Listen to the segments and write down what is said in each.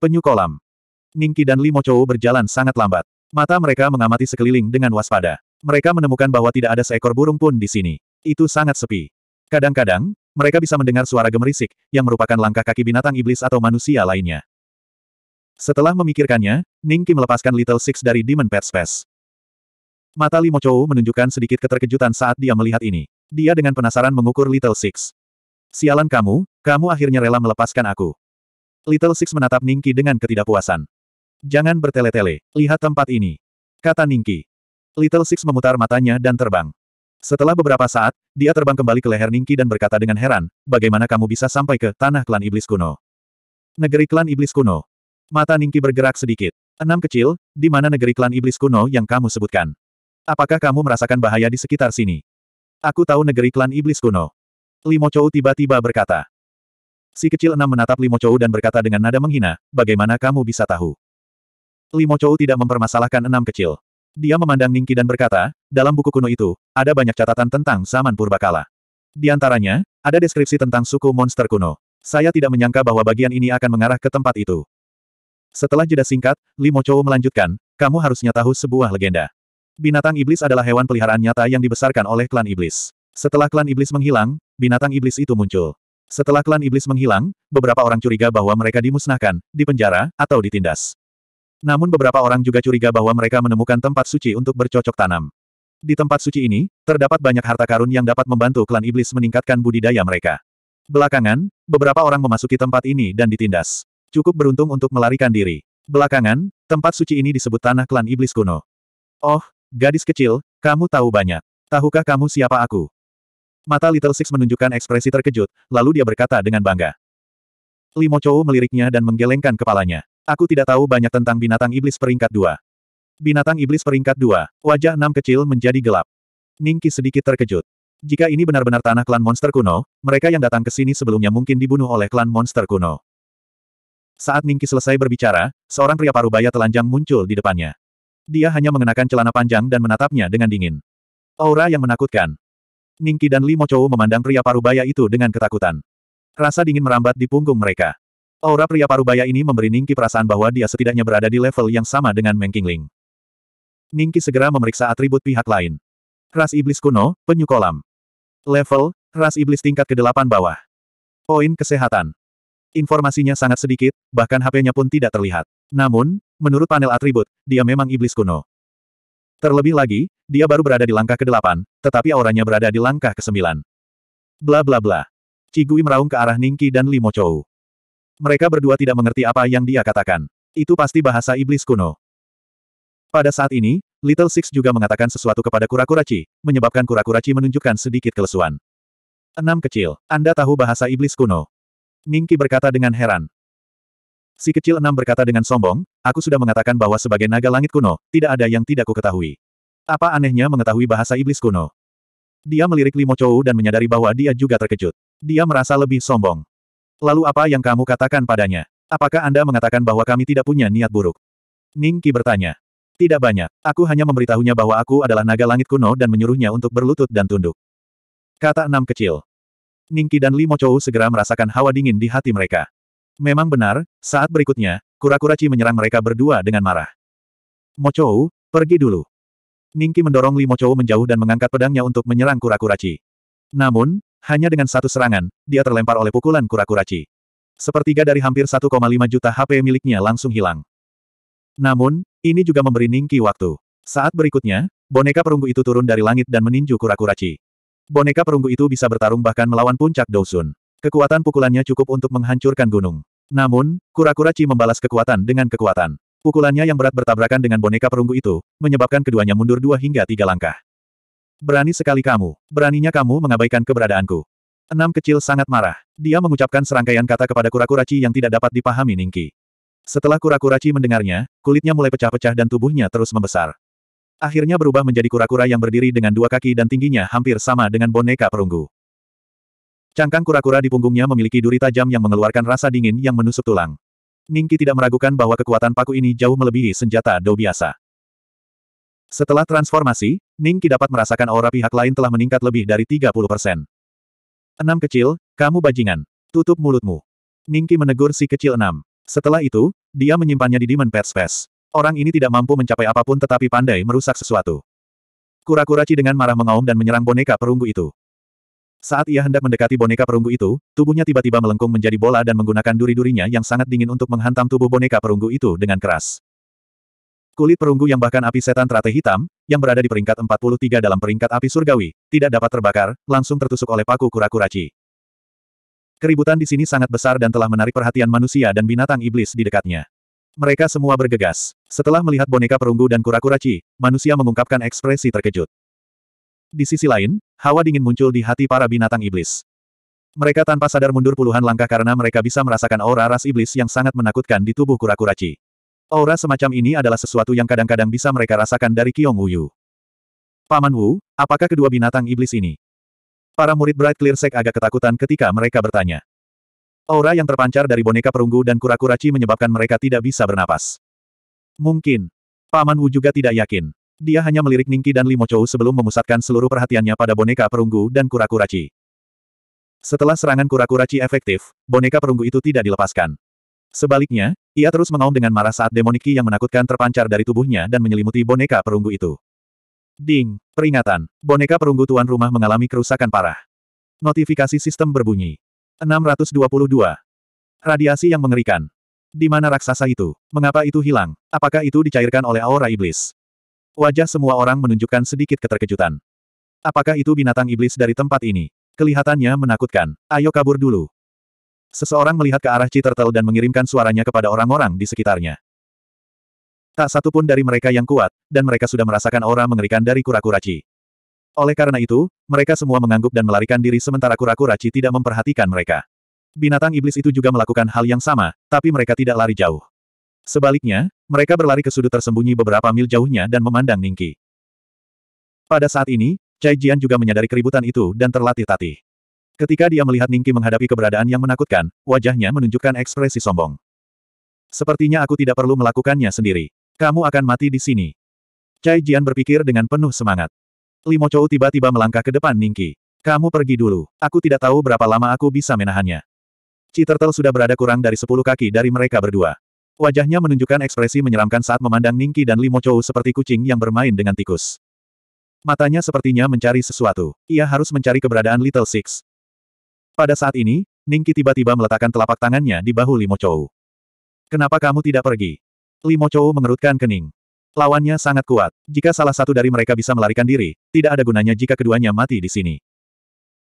Penyu kolam. Ningki dan Limo Chou berjalan sangat lambat. Mata mereka mengamati sekeliling dengan waspada. Mereka menemukan bahwa tidak ada seekor burung pun di sini. Itu sangat sepi. Kadang-kadang, mereka bisa mendengar suara gemerisik, yang merupakan langkah kaki binatang iblis atau manusia lainnya. Setelah memikirkannya, Ningki melepaskan Little Six dari Demon Pet Space. Mata Limo Chou menunjukkan sedikit keterkejutan saat dia melihat ini. Dia dengan penasaran mengukur Little Six. Sialan kamu, kamu akhirnya rela melepaskan aku. Little Six menatap Ningki dengan ketidakpuasan. Jangan bertele-tele, lihat tempat ini. Kata Ningki. Little Six memutar matanya dan terbang. Setelah beberapa saat, dia terbang kembali ke leher Ningki dan berkata dengan heran, bagaimana kamu bisa sampai ke tanah klan iblis kuno? Negeri klan iblis kuno. Mata Ningki bergerak sedikit. Enam kecil, di mana negeri klan iblis kuno yang kamu sebutkan? Apakah kamu merasakan bahaya di sekitar sini? Aku tahu negeri klan iblis kuno. Limo Chou tiba-tiba berkata. Si kecil enam menatap Limo Chou dan berkata dengan nada menghina, bagaimana kamu bisa tahu? Limo Chou tidak mempermasalahkan enam kecil. Dia memandang Ningki dan berkata, dalam buku kuno itu, ada banyak catatan tentang zaman purbakala. Di antaranya, ada deskripsi tentang suku monster kuno. Saya tidak menyangka bahwa bagian ini akan mengarah ke tempat itu. Setelah jeda singkat, Limo Chou melanjutkan, kamu harusnya tahu sebuah legenda. Binatang iblis adalah hewan peliharaan nyata yang dibesarkan oleh klan iblis. Setelah klan iblis menghilang, binatang iblis itu muncul. Setelah klan iblis menghilang, beberapa orang curiga bahwa mereka dimusnahkan, dipenjara, atau ditindas. Namun beberapa orang juga curiga bahwa mereka menemukan tempat suci untuk bercocok tanam. Di tempat suci ini, terdapat banyak harta karun yang dapat membantu klan iblis meningkatkan budidaya mereka. Belakangan, beberapa orang memasuki tempat ini dan ditindas. Cukup beruntung untuk melarikan diri. Belakangan, tempat suci ini disebut tanah klan iblis kuno. Oh, gadis kecil, kamu tahu banyak. Tahukah kamu siapa aku? Mata Little Six menunjukkan ekspresi terkejut, lalu dia berkata dengan bangga. Limo Chou meliriknya dan menggelengkan kepalanya. Aku tidak tahu banyak tentang binatang iblis peringkat dua. Binatang iblis peringkat dua, wajah enam kecil menjadi gelap. Ningki sedikit terkejut. Jika ini benar-benar tanah klan monster kuno, mereka yang datang ke sini sebelumnya mungkin dibunuh oleh klan monster kuno. Saat Ningki selesai berbicara, seorang pria paruh baya telanjang muncul di depannya. Dia hanya mengenakan celana panjang dan menatapnya dengan dingin. Aura yang menakutkan. Ningki dan Limo Chou memandang pria parubaya itu dengan ketakutan. Rasa dingin merambat di punggung mereka. Aura pria parubaya ini memberi Ningki perasaan bahwa dia setidaknya berada di level yang sama dengan Meng Qingling. Ningki segera memeriksa atribut pihak lain. Ras Iblis Kuno, Penyu Kolam. Level, Ras Iblis tingkat ke-8 bawah. Poin kesehatan. Informasinya sangat sedikit, bahkan HP-nya pun tidak terlihat. Namun, menurut panel atribut, dia memang Iblis Kuno. Terlebih lagi, dia baru berada di langkah ke-8, tetapi auranya berada di langkah ke-9. Bla bla bla. Cigui meraung ke arah Ningki dan Limo Chou. Mereka berdua tidak mengerti apa yang dia katakan. Itu pasti bahasa iblis kuno. Pada saat ini, Little Six juga mengatakan sesuatu kepada Kura-Kura Chi, menyebabkan Kura-Kura Chi menunjukkan sedikit kelesuan. Enam kecil, Anda tahu bahasa iblis kuno. Ningki berkata dengan heran. Si kecil enam berkata dengan sombong, aku sudah mengatakan bahwa sebagai naga langit kuno, tidak ada yang tidak ku ketahui. Apa anehnya mengetahui bahasa iblis kuno? Dia melirik Limo Chou dan menyadari bahwa dia juga terkejut. Dia merasa lebih sombong. Lalu apa yang kamu katakan padanya? Apakah Anda mengatakan bahwa kami tidak punya niat buruk? Ning Qi bertanya. Tidak banyak. Aku hanya memberitahunya bahwa aku adalah naga langit kuno dan menyuruhnya untuk berlutut dan tunduk. Kata enam kecil. Ning Qi dan Limo Chou segera merasakan hawa dingin di hati mereka. Memang benar, saat berikutnya, kura-kura Chi menyerang mereka berdua dengan marah. Mo Chou, pergi dulu. Ningki mendorong Limo Chou menjauh dan mengangkat pedangnya untuk menyerang kura-kura Kurakurachi. Namun, hanya dengan satu serangan, dia terlempar oleh pukulan kura-kura Kurakurachi. Sepertiga dari hampir 1,5 juta HP miliknya langsung hilang. Namun, ini juga memberi Ningki waktu. Saat berikutnya, boneka perunggu itu turun dari langit dan meninju kura-kura Kurakurachi. Boneka perunggu itu bisa bertarung bahkan melawan puncak Dousun. Kekuatan pukulannya cukup untuk menghancurkan gunung. Namun, kura-kura Kurakurachi membalas kekuatan dengan kekuatan. Pukulannya yang berat bertabrakan dengan boneka perunggu itu, menyebabkan keduanya mundur dua hingga tiga langkah. Berani sekali kamu, beraninya kamu mengabaikan keberadaanku. Enam kecil sangat marah. Dia mengucapkan serangkaian kata kepada kura-kuraci yang tidak dapat dipahami Ningki. Setelah kura-kuraci mendengarnya, kulitnya mulai pecah-pecah dan tubuhnya terus membesar. Akhirnya berubah menjadi kura-kura yang berdiri dengan dua kaki dan tingginya hampir sama dengan boneka perunggu. Cangkang kura-kura di punggungnya memiliki duri tajam yang mengeluarkan rasa dingin yang menusuk tulang. Ningki tidak meragukan bahwa kekuatan paku ini jauh melebihi senjata Dou biasa. Setelah transformasi, Ningki dapat merasakan aura pihak lain telah meningkat lebih dari 30 persen. Enam kecil, kamu bajingan. Tutup mulutmu. Ningki menegur si kecil enam. Setelah itu, dia menyimpannya di Demon Pet Space. Orang ini tidak mampu mencapai apapun tetapi pandai merusak sesuatu. Kura-kura Ci dengan marah mengaum dan menyerang boneka perunggu itu. Saat ia hendak mendekati boneka perunggu itu, tubuhnya tiba-tiba melengkung menjadi bola dan menggunakan duri-durinya yang sangat dingin untuk menghantam tubuh boneka perunggu itu dengan keras. Kulit perunggu yang bahkan api setan teratai hitam, yang berada di peringkat 43 dalam peringkat api surgawi, tidak dapat terbakar, langsung tertusuk oleh paku kura kura ci. Keributan di sini sangat besar dan telah menarik perhatian manusia dan binatang iblis di dekatnya. Mereka semua bergegas. Setelah melihat boneka perunggu dan kura kura ci, manusia mengungkapkan ekspresi terkejut. Di sisi lain, hawa dingin muncul di hati para binatang iblis. Mereka tanpa sadar mundur puluhan langkah karena mereka bisa merasakan aura ras iblis yang sangat menakutkan di tubuh kura-kuraci. Aura semacam ini adalah sesuatu yang kadang-kadang bisa mereka rasakan dari Kiong Wuyu. Paman Wu, apakah kedua binatang iblis ini? Para murid Bright Clear Sek agak ketakutan ketika mereka bertanya. Aura yang terpancar dari boneka perunggu dan kura-kuraci menyebabkan mereka tidak bisa bernapas. Mungkin. Paman Wu juga tidak yakin. Dia hanya melirik Ningki dan Limo Chou sebelum memusatkan seluruh perhatiannya pada boneka perunggu dan kura kura Chi. Setelah serangan kura kura Chi efektif, boneka perunggu itu tidak dilepaskan. Sebaliknya, ia terus mengaum dengan marah saat demoniki yang menakutkan terpancar dari tubuhnya dan menyelimuti boneka perunggu itu. Ding, peringatan, boneka perunggu tuan rumah mengalami kerusakan parah. Notifikasi sistem berbunyi. 622. Radiasi yang mengerikan. Di mana raksasa itu? Mengapa itu hilang? Apakah itu dicairkan oleh aura iblis? Wajah semua orang menunjukkan sedikit keterkejutan. Apakah itu binatang iblis dari tempat ini? Kelihatannya menakutkan. Ayo kabur dulu. Seseorang melihat ke arah Citertel dan mengirimkan suaranya kepada orang-orang di sekitarnya. Tak satu pun dari mereka yang kuat, dan mereka sudah merasakan aura mengerikan dari kura-kuraci. kura Oleh karena itu, mereka semua mengangguk dan melarikan diri sementara kura-kuraci kura tidak memperhatikan mereka. Binatang iblis itu juga melakukan hal yang sama, tapi mereka tidak lari jauh. Sebaliknya, mereka berlari ke sudut tersembunyi beberapa mil jauhnya dan memandang Ningki. Pada saat ini, Cai Jian juga menyadari keributan itu dan terlatih-tatih. Ketika dia melihat Ningki menghadapi keberadaan yang menakutkan, wajahnya menunjukkan ekspresi sombong. Sepertinya aku tidak perlu melakukannya sendiri. Kamu akan mati di sini. Cai Jian berpikir dengan penuh semangat. Limo Chou tiba-tiba melangkah ke depan Ningki. Kamu pergi dulu. Aku tidak tahu berapa lama aku bisa menahannya. Ci sudah berada kurang dari sepuluh kaki dari mereka berdua. Wajahnya menunjukkan ekspresi menyeramkan saat memandang Ningki dan Limo Chou seperti kucing yang bermain dengan tikus. Matanya sepertinya mencari sesuatu. Ia harus mencari keberadaan Little Six. Pada saat ini, Ningki tiba-tiba meletakkan telapak tangannya di bahu Limo Chou. Kenapa kamu tidak pergi? Limo Chou mengerutkan kening. Lawannya sangat kuat. Jika salah satu dari mereka bisa melarikan diri, tidak ada gunanya jika keduanya mati di sini.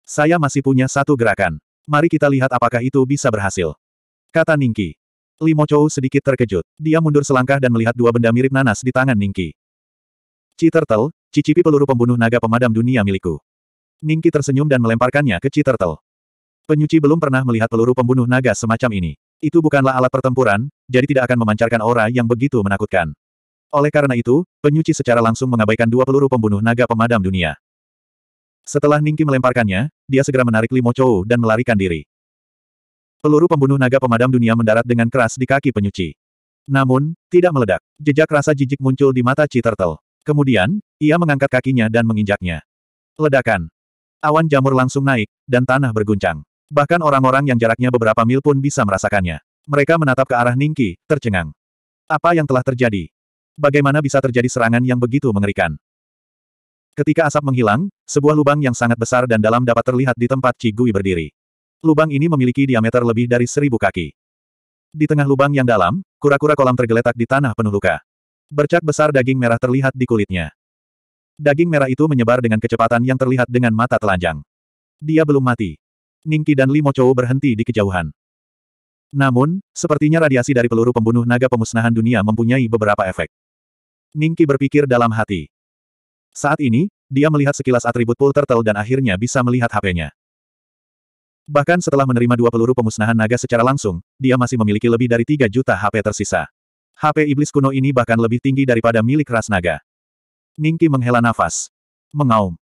Saya masih punya satu gerakan. Mari kita lihat apakah itu bisa berhasil. Kata Ningki. Li Mochou sedikit terkejut. Dia mundur selangkah dan melihat dua benda mirip nanas di tangan Ningki. Chi Turtle, cicipi peluru pembunuh naga pemadam dunia milikku. Ningki tersenyum dan melemparkannya ke Chi Turtle. Penyuci belum pernah melihat peluru pembunuh naga semacam ini. Itu bukanlah alat pertempuran, jadi tidak akan memancarkan aura yang begitu menakutkan. Oleh karena itu, penyuci secara langsung mengabaikan dua peluru pembunuh naga pemadam dunia. Setelah Ningki melemparkannya, dia segera menarik Li Mochou dan melarikan diri. Peluru pembunuh naga pemadam dunia mendarat dengan keras di kaki penyuci. Namun, tidak meledak. Jejak rasa jijik muncul di mata Chi Turtle. Kemudian, ia mengangkat kakinya dan menginjaknya. Ledakan. Awan jamur langsung naik, dan tanah berguncang. Bahkan orang-orang yang jaraknya beberapa mil pun bisa merasakannya. Mereka menatap ke arah Ningki, tercengang. Apa yang telah terjadi? Bagaimana bisa terjadi serangan yang begitu mengerikan? Ketika asap menghilang, sebuah lubang yang sangat besar dan dalam dapat terlihat di tempat Cigui berdiri. Lubang ini memiliki diameter lebih dari seribu kaki. Di tengah lubang yang dalam, kura-kura kolam tergeletak di tanah penuh luka. Bercak besar daging merah terlihat di kulitnya. Daging merah itu menyebar dengan kecepatan yang terlihat dengan mata telanjang. Dia belum mati. Ningki dan Li Mochou berhenti di kejauhan. Namun, sepertinya radiasi dari peluru pembunuh naga pemusnahan dunia mempunyai beberapa efek. Ningki berpikir dalam hati. Saat ini, dia melihat sekilas atribut Pul Turtle dan akhirnya bisa melihat HP-nya. Bahkan setelah menerima dua peluru pemusnahan naga secara langsung, dia masih memiliki lebih dari 3 juta HP tersisa. HP iblis kuno ini bahkan lebih tinggi daripada milik ras naga. Ningki menghela nafas. Mengaum.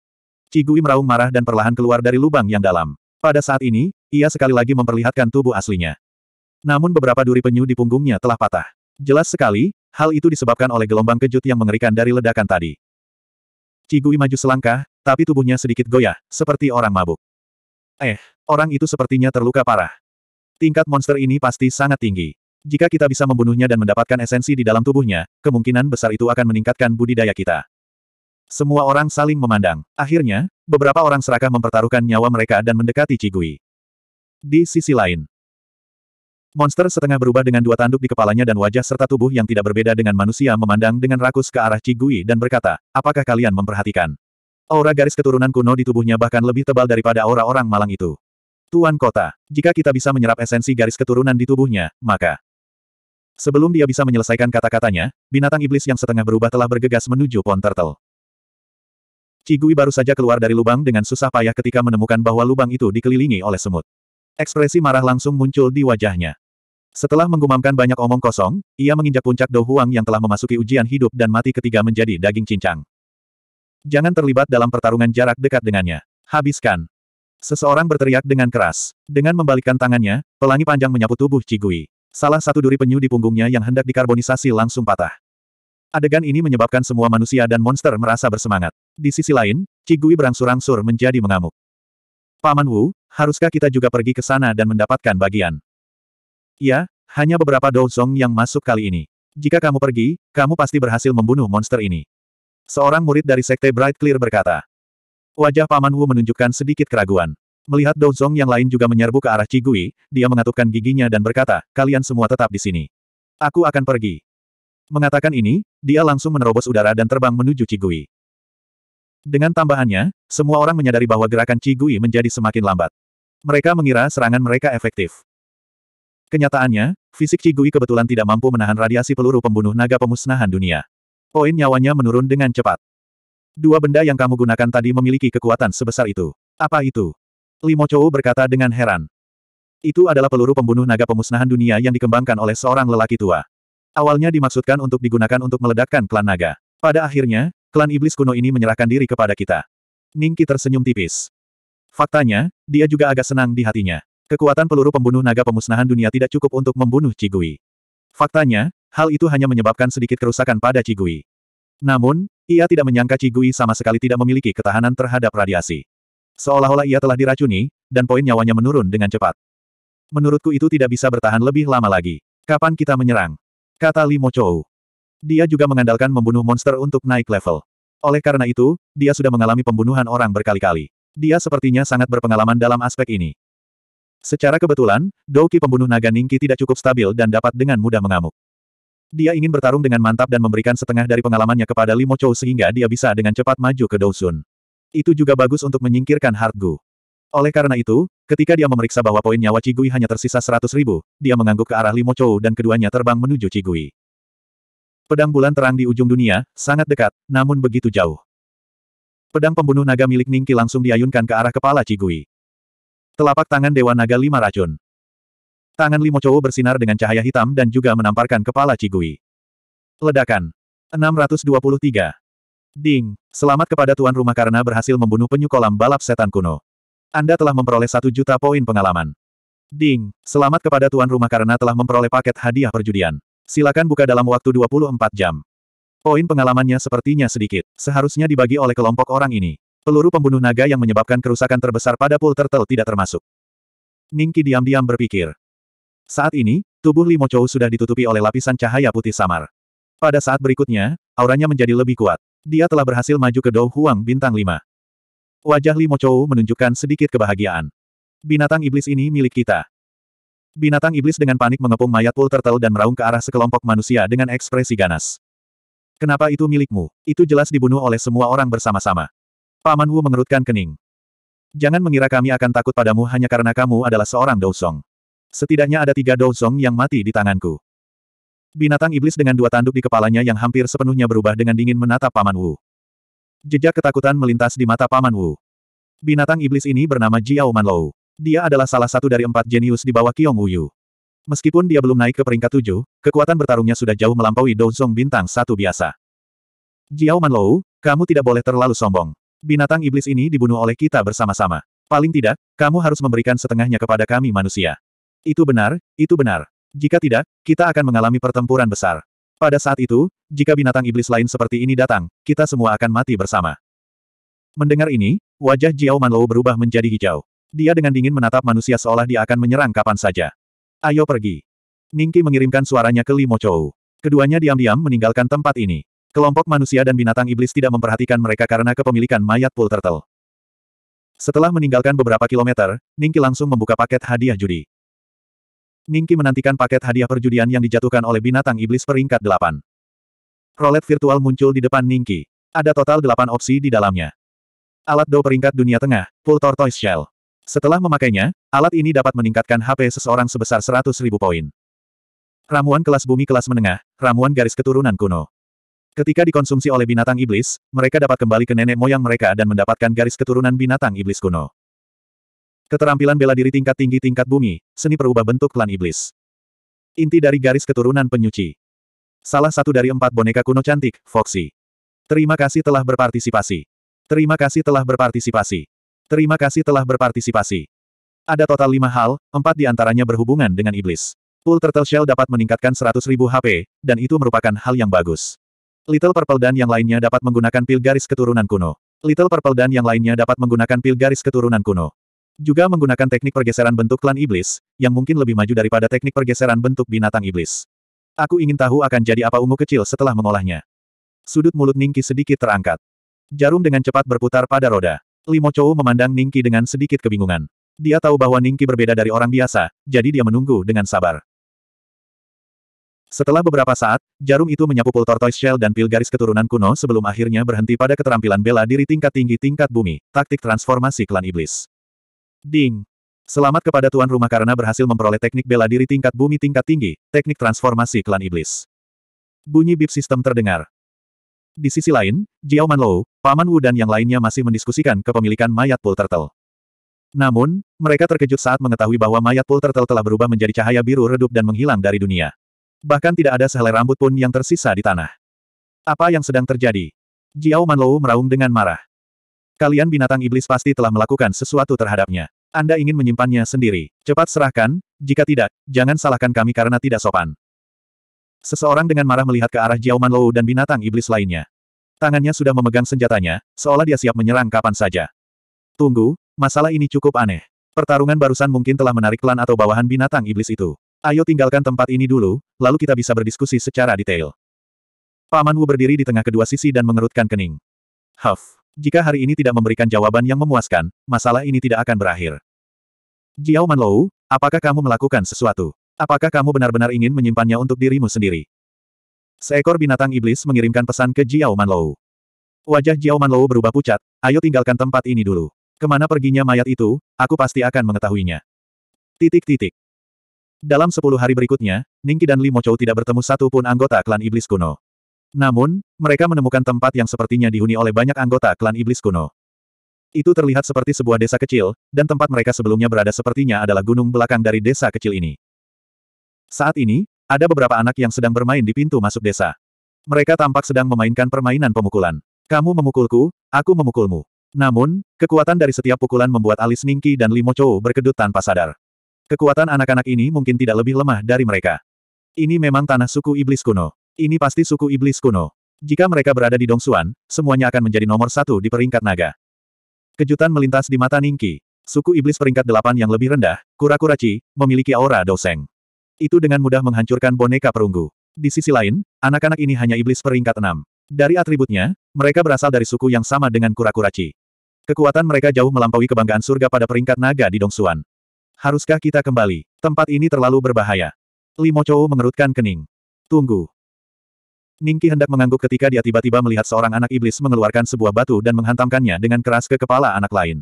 Cigui meraung marah dan perlahan keluar dari lubang yang dalam. Pada saat ini, ia sekali lagi memperlihatkan tubuh aslinya. Namun beberapa duri penyu di punggungnya telah patah. Jelas sekali, hal itu disebabkan oleh gelombang kejut yang mengerikan dari ledakan tadi. Cigui maju selangkah, tapi tubuhnya sedikit goyah, seperti orang mabuk. Eh, orang itu sepertinya terluka parah. Tingkat monster ini pasti sangat tinggi. Jika kita bisa membunuhnya dan mendapatkan esensi di dalam tubuhnya, kemungkinan besar itu akan meningkatkan budidaya kita. Semua orang saling memandang. Akhirnya, beberapa orang serakah mempertaruhkan nyawa mereka dan mendekati Cigui. Di sisi lain, monster setengah berubah dengan dua tanduk di kepalanya dan wajah serta tubuh yang tidak berbeda dengan manusia memandang dengan rakus ke arah Cigui dan berkata, apakah kalian memperhatikan? Aura garis keturunan kuno di tubuhnya bahkan lebih tebal daripada aura orang malang itu. Tuan kota, jika kita bisa menyerap esensi garis keturunan di tubuhnya, maka... Sebelum dia bisa menyelesaikan kata-katanya, binatang iblis yang setengah berubah telah bergegas menuju Pond Turtle. Cigui baru saja keluar dari lubang dengan susah payah ketika menemukan bahwa lubang itu dikelilingi oleh semut. Ekspresi marah langsung muncul di wajahnya. Setelah menggumamkan banyak omong kosong, ia menginjak puncak Dohuang yang telah memasuki ujian hidup dan mati ketiga menjadi daging cincang. Jangan terlibat dalam pertarungan jarak dekat dengannya. Habiskan. Seseorang berteriak dengan keras. Dengan membalikkan tangannya, pelangi panjang menyapu tubuh Cigui. Salah satu duri penyu di punggungnya yang hendak dikarbonisasi langsung patah. Adegan ini menyebabkan semua manusia dan monster merasa bersemangat. Di sisi lain, Cigui berangsur-angsur menjadi mengamuk. Paman Wu, haruskah kita juga pergi ke sana dan mendapatkan bagian? Ya, hanya beberapa dozong yang masuk kali ini. Jika kamu pergi, kamu pasti berhasil membunuh monster ini. Seorang murid dari Sekte Bright Clear berkata. Wajah Paman Wu menunjukkan sedikit keraguan. Melihat Dou Zong yang lain juga menyerbu ke arah Cigui, dia mengatupkan giginya dan berkata, kalian semua tetap di sini. Aku akan pergi. Mengatakan ini, dia langsung menerobos udara dan terbang menuju Cigui. Dengan tambahannya, semua orang menyadari bahwa gerakan Cigui menjadi semakin lambat. Mereka mengira serangan mereka efektif. Kenyataannya, fisik Cigui kebetulan tidak mampu menahan radiasi peluru pembunuh naga pemusnahan dunia. Poin nyawanya menurun dengan cepat. Dua benda yang kamu gunakan tadi memiliki kekuatan sebesar itu. Apa itu? Limo Chou berkata dengan heran. Itu adalah peluru pembunuh naga pemusnahan dunia yang dikembangkan oleh seorang lelaki tua. Awalnya dimaksudkan untuk digunakan untuk meledakkan klan naga. Pada akhirnya, klan iblis kuno ini menyerahkan diri kepada kita. Ningki tersenyum tipis. Faktanya, dia juga agak senang di hatinya. Kekuatan peluru pembunuh naga pemusnahan dunia tidak cukup untuk membunuh Cigui. Faktanya, hal itu hanya menyebabkan sedikit kerusakan pada Cigui. Namun, ia tidak menyangka Cigui sama sekali tidak memiliki ketahanan terhadap radiasi. Seolah-olah ia telah diracuni, dan poin nyawanya menurun dengan cepat. Menurutku itu tidak bisa bertahan lebih lama lagi. Kapan kita menyerang? Kata Limo Chou. Dia juga mengandalkan membunuh monster untuk naik level. Oleh karena itu, dia sudah mengalami pembunuhan orang berkali-kali. Dia sepertinya sangat berpengalaman dalam aspek ini. Secara kebetulan, Douki pembunuh naga Ningki tidak cukup stabil dan dapat dengan mudah mengamuk. Dia ingin bertarung dengan mantap dan memberikan setengah dari pengalamannya kepada Limo Chou sehingga dia bisa dengan cepat maju ke Dousun. Itu juga bagus untuk menyingkirkan Hartgu. Oleh karena itu, ketika dia memeriksa bahwa poin nyawa Cigui hanya tersisa seratus ribu, dia mengangguk ke arah Limo Chou dan keduanya terbang menuju Cigui. Pedang bulan terang di ujung dunia, sangat dekat, namun begitu jauh. Pedang pembunuh naga milik Ningki langsung diayunkan ke arah kepala Cigui. Telapak tangan Dewa Naga Lima Racun. Tangan Limo Chou bersinar dengan cahaya hitam dan juga menamparkan kepala Cigui. Ledakan. 623. Ding, selamat kepada tuan rumah karena berhasil membunuh penyu kolam balap setan kuno. Anda telah memperoleh satu juta poin pengalaman. Ding, selamat kepada tuan rumah karena telah memperoleh paket hadiah perjudian. Silakan buka dalam waktu 24 jam. Poin pengalamannya sepertinya sedikit. Seharusnya dibagi oleh kelompok orang ini. Peluru pembunuh naga yang menyebabkan kerusakan terbesar pada pool turtle tidak termasuk. Ningki diam-diam berpikir. Saat ini, tubuh Limo Chou sudah ditutupi oleh lapisan cahaya putih samar. Pada saat berikutnya, auranya menjadi lebih kuat. Dia telah berhasil maju ke Dou Huang bintang 5. Wajah Limo Chou menunjukkan sedikit kebahagiaan. Binatang iblis ini milik kita. Binatang iblis dengan panik mengepung mayat Pul Turtle dan meraung ke arah sekelompok manusia dengan ekspresi ganas. Kenapa itu milikmu? Itu jelas dibunuh oleh semua orang bersama-sama. Paman Wu mengerutkan kening. Jangan mengira kami akan takut padamu hanya karena kamu adalah seorang Dou Song. Setidaknya ada tiga Douzong yang mati di tanganku. Binatang iblis dengan dua tanduk di kepalanya yang hampir sepenuhnya berubah dengan dingin menatap Paman Wu. Jejak ketakutan melintas di mata Paman Wu. Binatang iblis ini bernama Jiao Manlou. Dia adalah salah satu dari empat jenius di bawah Qiong Wuyu. Meskipun dia belum naik ke peringkat tujuh, kekuatan bertarungnya sudah jauh melampaui Douzong bintang satu biasa. Jiao Manlou, kamu tidak boleh terlalu sombong. Binatang iblis ini dibunuh oleh kita bersama-sama. Paling tidak, kamu harus memberikan setengahnya kepada kami manusia. Itu benar, itu benar. Jika tidak, kita akan mengalami pertempuran besar. Pada saat itu, jika binatang iblis lain seperti ini datang, kita semua akan mati bersama. Mendengar ini, wajah Jiao Manlou berubah menjadi hijau. Dia dengan dingin menatap manusia seolah dia akan menyerang kapan saja. Ayo pergi. Ningki mengirimkan suaranya ke Limo Chou. Keduanya diam-diam meninggalkan tempat ini. Kelompok manusia dan binatang iblis tidak memperhatikan mereka karena kepemilikan mayat Pul Turtle. Setelah meninggalkan beberapa kilometer, Ningki langsung membuka paket hadiah judi. Ningki menantikan paket hadiah perjudian yang dijatuhkan oleh binatang iblis peringkat delapan. Rolet virtual muncul di depan Ningki. Ada total delapan opsi di dalamnya. Alat Do peringkat dunia tengah, Full Tortoise Shell. Setelah memakainya, alat ini dapat meningkatkan HP seseorang sebesar 100.000 poin. Ramuan kelas bumi kelas menengah, ramuan garis keturunan kuno. Ketika dikonsumsi oleh binatang iblis, mereka dapat kembali ke nenek moyang mereka dan mendapatkan garis keturunan binatang iblis kuno. Keterampilan bela diri tingkat tinggi tingkat bumi, seni perubah bentuk klan iblis. Inti dari garis keturunan penyuci. Salah satu dari empat boneka kuno cantik, Foxy. Terima kasih telah berpartisipasi. Terima kasih telah berpartisipasi. Terima kasih telah berpartisipasi. Ada total lima hal, empat diantaranya berhubungan dengan iblis. Pool Turtle Shell dapat meningkatkan 100.000 HP, dan itu merupakan hal yang bagus. Little Purple dan yang lainnya dapat menggunakan pil garis keturunan kuno. Little Purple dan yang lainnya dapat menggunakan pil garis keturunan kuno. Juga menggunakan teknik pergeseran bentuk klan iblis, yang mungkin lebih maju daripada teknik pergeseran bentuk binatang iblis. Aku ingin tahu akan jadi apa ungu kecil setelah mengolahnya. Sudut mulut Ningki sedikit terangkat. Jarum dengan cepat berputar pada roda. Limo Chou memandang Ningki dengan sedikit kebingungan. Dia tahu bahwa Ningki berbeda dari orang biasa, jadi dia menunggu dengan sabar. Setelah beberapa saat, jarum itu menyapu pul tortoise shell dan pil garis keturunan kuno sebelum akhirnya berhenti pada keterampilan bela diri tingkat tinggi tingkat bumi, taktik transformasi klan iblis. Ding. Selamat kepada tuan rumah karena berhasil memperoleh teknik bela diri tingkat bumi tingkat tinggi, teknik transformasi klan iblis. Bunyi bip sistem terdengar. Di sisi lain, Jiao Manlou, Paman Wu dan yang lainnya masih mendiskusikan kepemilikan mayat Pool Turtle. Namun, mereka terkejut saat mengetahui bahwa mayat Pool Turtle telah berubah menjadi cahaya biru redup dan menghilang dari dunia. Bahkan tidak ada sehelai rambut pun yang tersisa di tanah. Apa yang sedang terjadi? Jiao Manlou meraung dengan marah. Kalian binatang iblis pasti telah melakukan sesuatu terhadapnya. Anda ingin menyimpannya sendiri. Cepat serahkan, jika tidak, jangan salahkan kami karena tidak sopan. Seseorang dengan marah melihat ke arah Jiao Manlou dan binatang iblis lainnya. Tangannya sudah memegang senjatanya, seolah dia siap menyerang kapan saja. Tunggu, masalah ini cukup aneh. Pertarungan barusan mungkin telah menarik klan atau bawahan binatang iblis itu. Ayo tinggalkan tempat ini dulu, lalu kita bisa berdiskusi secara detail. Paman Wu berdiri di tengah kedua sisi dan mengerutkan kening. Huff. Jika hari ini tidak memberikan jawaban yang memuaskan, masalah ini tidak akan berakhir. Jiao Manlou, apakah kamu melakukan sesuatu? Apakah kamu benar-benar ingin menyimpannya untuk dirimu sendiri? Seekor binatang iblis mengirimkan pesan ke Jiao Manlou. Wajah Jiao Manlou berubah pucat, ayo tinggalkan tempat ini dulu. Kemana perginya mayat itu, aku pasti akan mengetahuinya. Titik-titik. Dalam sepuluh hari berikutnya, Ningki dan Li Mochou tidak bertemu satu pun anggota klan iblis kuno. Namun, mereka menemukan tempat yang sepertinya dihuni oleh banyak anggota klan iblis kuno. Itu terlihat seperti sebuah desa kecil, dan tempat mereka sebelumnya berada sepertinya adalah gunung belakang dari desa kecil ini. Saat ini, ada beberapa anak yang sedang bermain di pintu masuk desa. Mereka tampak sedang memainkan permainan pemukulan. Kamu memukulku, aku memukulmu. Namun, kekuatan dari setiap pukulan membuat alis Ningki dan Limo Chou berkedut tanpa sadar. Kekuatan anak-anak ini mungkin tidak lebih lemah dari mereka. Ini memang tanah suku iblis kuno. Ini pasti suku iblis kuno. Jika mereka berada di Dongsuan, semuanya akan menjadi nomor satu di peringkat naga. Kejutan melintas di mata Ningki. Suku iblis peringkat delapan yang lebih rendah, Kurakurachi, memiliki aura doseng. Itu dengan mudah menghancurkan boneka perunggu. Di sisi lain, anak-anak ini hanya iblis peringkat enam. Dari atributnya, mereka berasal dari suku yang sama dengan Kurakurachi. Kekuatan mereka jauh melampaui kebanggaan surga pada peringkat naga di Dongsuan. Haruskah kita kembali? Tempat ini terlalu berbahaya. Limo Chou mengerutkan kening. Tunggu, Ningki hendak mengangguk ketika dia tiba-tiba melihat seorang anak iblis mengeluarkan sebuah batu dan menghantamkannya dengan keras ke kepala anak lain.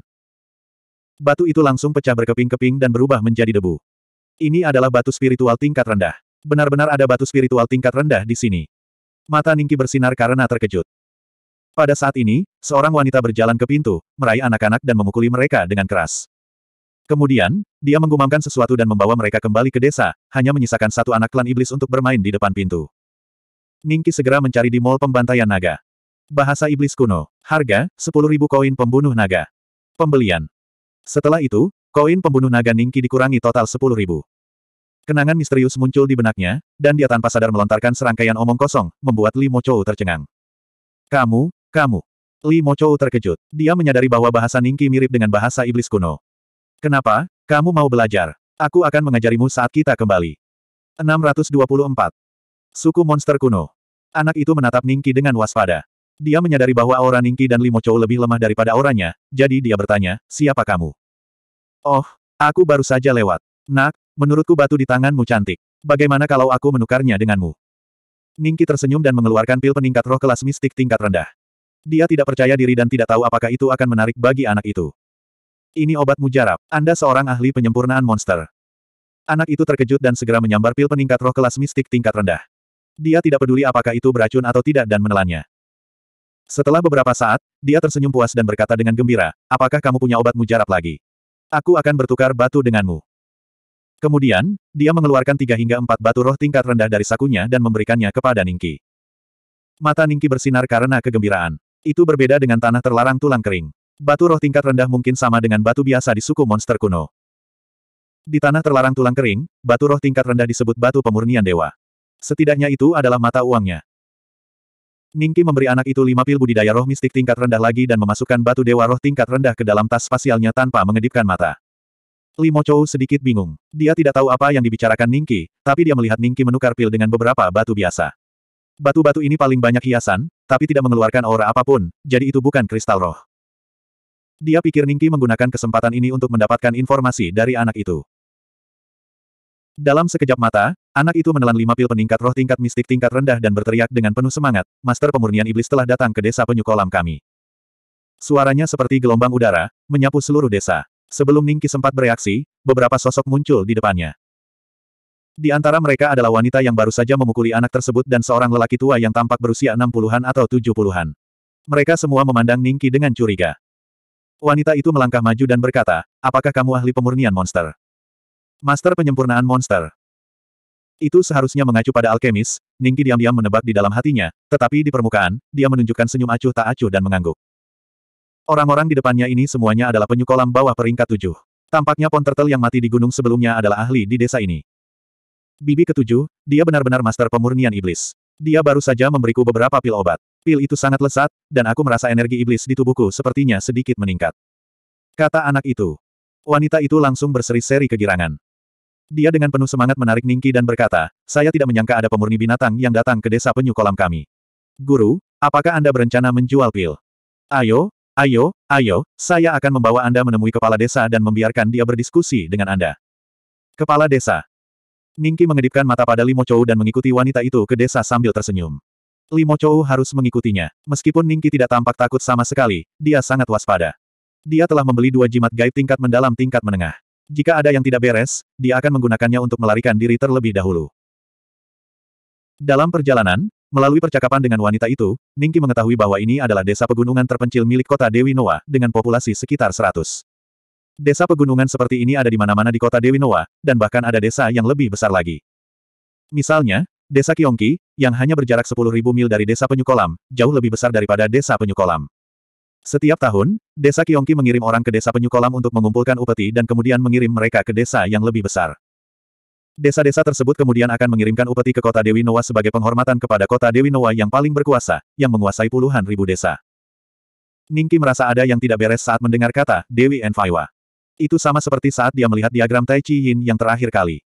Batu itu langsung pecah berkeping-keping dan berubah menjadi debu. Ini adalah batu spiritual tingkat rendah. Benar-benar ada batu spiritual tingkat rendah di sini. Mata Ningki bersinar karena terkejut. Pada saat ini, seorang wanita berjalan ke pintu, meraih anak-anak dan memukuli mereka dengan keras. Kemudian, dia menggumamkan sesuatu dan membawa mereka kembali ke desa, hanya menyisakan satu anak klan iblis untuk bermain di depan pintu. Ningki segera mencari di mall pembantaian naga. Bahasa Iblis Kuno. Harga, 10.000 koin pembunuh naga. Pembelian. Setelah itu, koin pembunuh naga Ningki dikurangi total 10.000. Kenangan misterius muncul di benaknya, dan dia tanpa sadar melontarkan serangkaian omong kosong, membuat Li Mochou tercengang. Kamu, kamu. Li Mochou terkejut. Dia menyadari bahwa bahasa Ningki mirip dengan bahasa Iblis Kuno. Kenapa, kamu mau belajar? Aku akan mengajarimu saat kita kembali. 624. Suku Monster Kuno Anak itu menatap Ningki dengan waspada. Dia menyadari bahwa aura Ningki dan Limo Chou lebih lemah daripada auranya, jadi dia bertanya, siapa kamu? Oh, aku baru saja lewat. Nak, menurutku batu di tanganmu cantik. Bagaimana kalau aku menukarnya denganmu? Ningki tersenyum dan mengeluarkan pil peningkat roh kelas mistik tingkat rendah. Dia tidak percaya diri dan tidak tahu apakah itu akan menarik bagi anak itu. Ini obat mujarab, Anda seorang ahli penyempurnaan monster. Anak itu terkejut dan segera menyambar pil peningkat roh kelas mistik tingkat rendah. Dia tidak peduli apakah itu beracun atau tidak dan menelannya. Setelah beberapa saat, dia tersenyum puas dan berkata dengan gembira, apakah kamu punya obat mujarab lagi? Aku akan bertukar batu denganmu. Kemudian, dia mengeluarkan tiga hingga empat batu roh tingkat rendah dari sakunya dan memberikannya kepada Ningki. Mata Ningki bersinar karena kegembiraan. Itu berbeda dengan tanah terlarang tulang kering. Batu roh tingkat rendah mungkin sama dengan batu biasa di suku monster kuno. Di tanah terlarang tulang kering, batu roh tingkat rendah disebut batu pemurnian dewa. Setidaknya itu adalah mata uangnya. Ningki memberi anak itu lima pil budidaya roh mistik tingkat rendah lagi dan memasukkan batu dewa roh tingkat rendah ke dalam tas spasialnya tanpa mengedipkan mata. Limo Chou sedikit bingung. Dia tidak tahu apa yang dibicarakan Ningki, tapi dia melihat Ningki menukar pil dengan beberapa batu biasa. Batu-batu ini paling banyak hiasan, tapi tidak mengeluarkan aura apapun, jadi itu bukan kristal roh. Dia pikir Ningki menggunakan kesempatan ini untuk mendapatkan informasi dari anak itu. Dalam sekejap mata, Anak itu menelan lima pil peningkat roh tingkat mistik tingkat rendah dan berteriak dengan penuh semangat, Master Pemurnian Iblis telah datang ke desa penyukolam kami. Suaranya seperti gelombang udara, menyapu seluruh desa. Sebelum Ningki sempat bereaksi, beberapa sosok muncul di depannya. Di antara mereka adalah wanita yang baru saja memukuli anak tersebut dan seorang lelaki tua yang tampak berusia 60-an atau 70-an. Mereka semua memandang Ningki dengan curiga. Wanita itu melangkah maju dan berkata, apakah kamu ahli pemurnian monster? Master penyempurnaan monster, itu seharusnya mengacu pada alkemis, Ningki diam-diam menebak di dalam hatinya, tetapi di permukaan, dia menunjukkan senyum acuh tak acuh dan mengangguk. Orang-orang di depannya ini semuanya adalah penyukolam bawah peringkat tujuh. Tampaknya Pon Turtle yang mati di gunung sebelumnya adalah ahli di desa ini. Bibi ketujuh, dia benar-benar master pemurnian iblis. Dia baru saja memberiku beberapa pil obat. Pil itu sangat lesat, dan aku merasa energi iblis di tubuhku sepertinya sedikit meningkat. Kata anak itu. Wanita itu langsung berseri-seri kegirangan. Dia dengan penuh semangat menarik Ningki dan berkata, saya tidak menyangka ada pemurni binatang yang datang ke desa penyu kolam kami. Guru, apakah Anda berencana menjual pil? Ayo, ayo, ayo, saya akan membawa Anda menemui kepala desa dan membiarkan dia berdiskusi dengan Anda. Kepala desa. Ningki mengedipkan mata pada Limo Chou dan mengikuti wanita itu ke desa sambil tersenyum. Limo Chou harus mengikutinya. Meskipun Ningki tidak tampak takut sama sekali, dia sangat waspada. Dia telah membeli dua jimat gaib tingkat mendalam tingkat menengah. Jika ada yang tidak beres, dia akan menggunakannya untuk melarikan diri terlebih dahulu. Dalam perjalanan, melalui percakapan dengan wanita itu, Ningki mengetahui bahwa ini adalah desa pegunungan terpencil milik kota Dewi Noah, dengan populasi sekitar 100. Desa pegunungan seperti ini ada di mana-mana di kota Dewi Noah, dan bahkan ada desa yang lebih besar lagi. Misalnya, desa Kiongki, yang hanya berjarak 10.000 mil dari desa penyu kolam, jauh lebih besar daripada desa penyu kolam. Setiap tahun, desa Kiongki mengirim orang ke desa Penyukolam untuk mengumpulkan upeti dan kemudian mengirim mereka ke desa yang lebih besar. Desa-desa tersebut kemudian akan mengirimkan upeti ke kota Dewi Noah sebagai penghormatan kepada kota Dewi Noah yang paling berkuasa, yang menguasai puluhan ribu desa. Ningki merasa ada yang tidak beres saat mendengar kata Dewi Enfaiwa. Itu sama seperti saat dia melihat diagram Tai Chi Yin yang terakhir kali.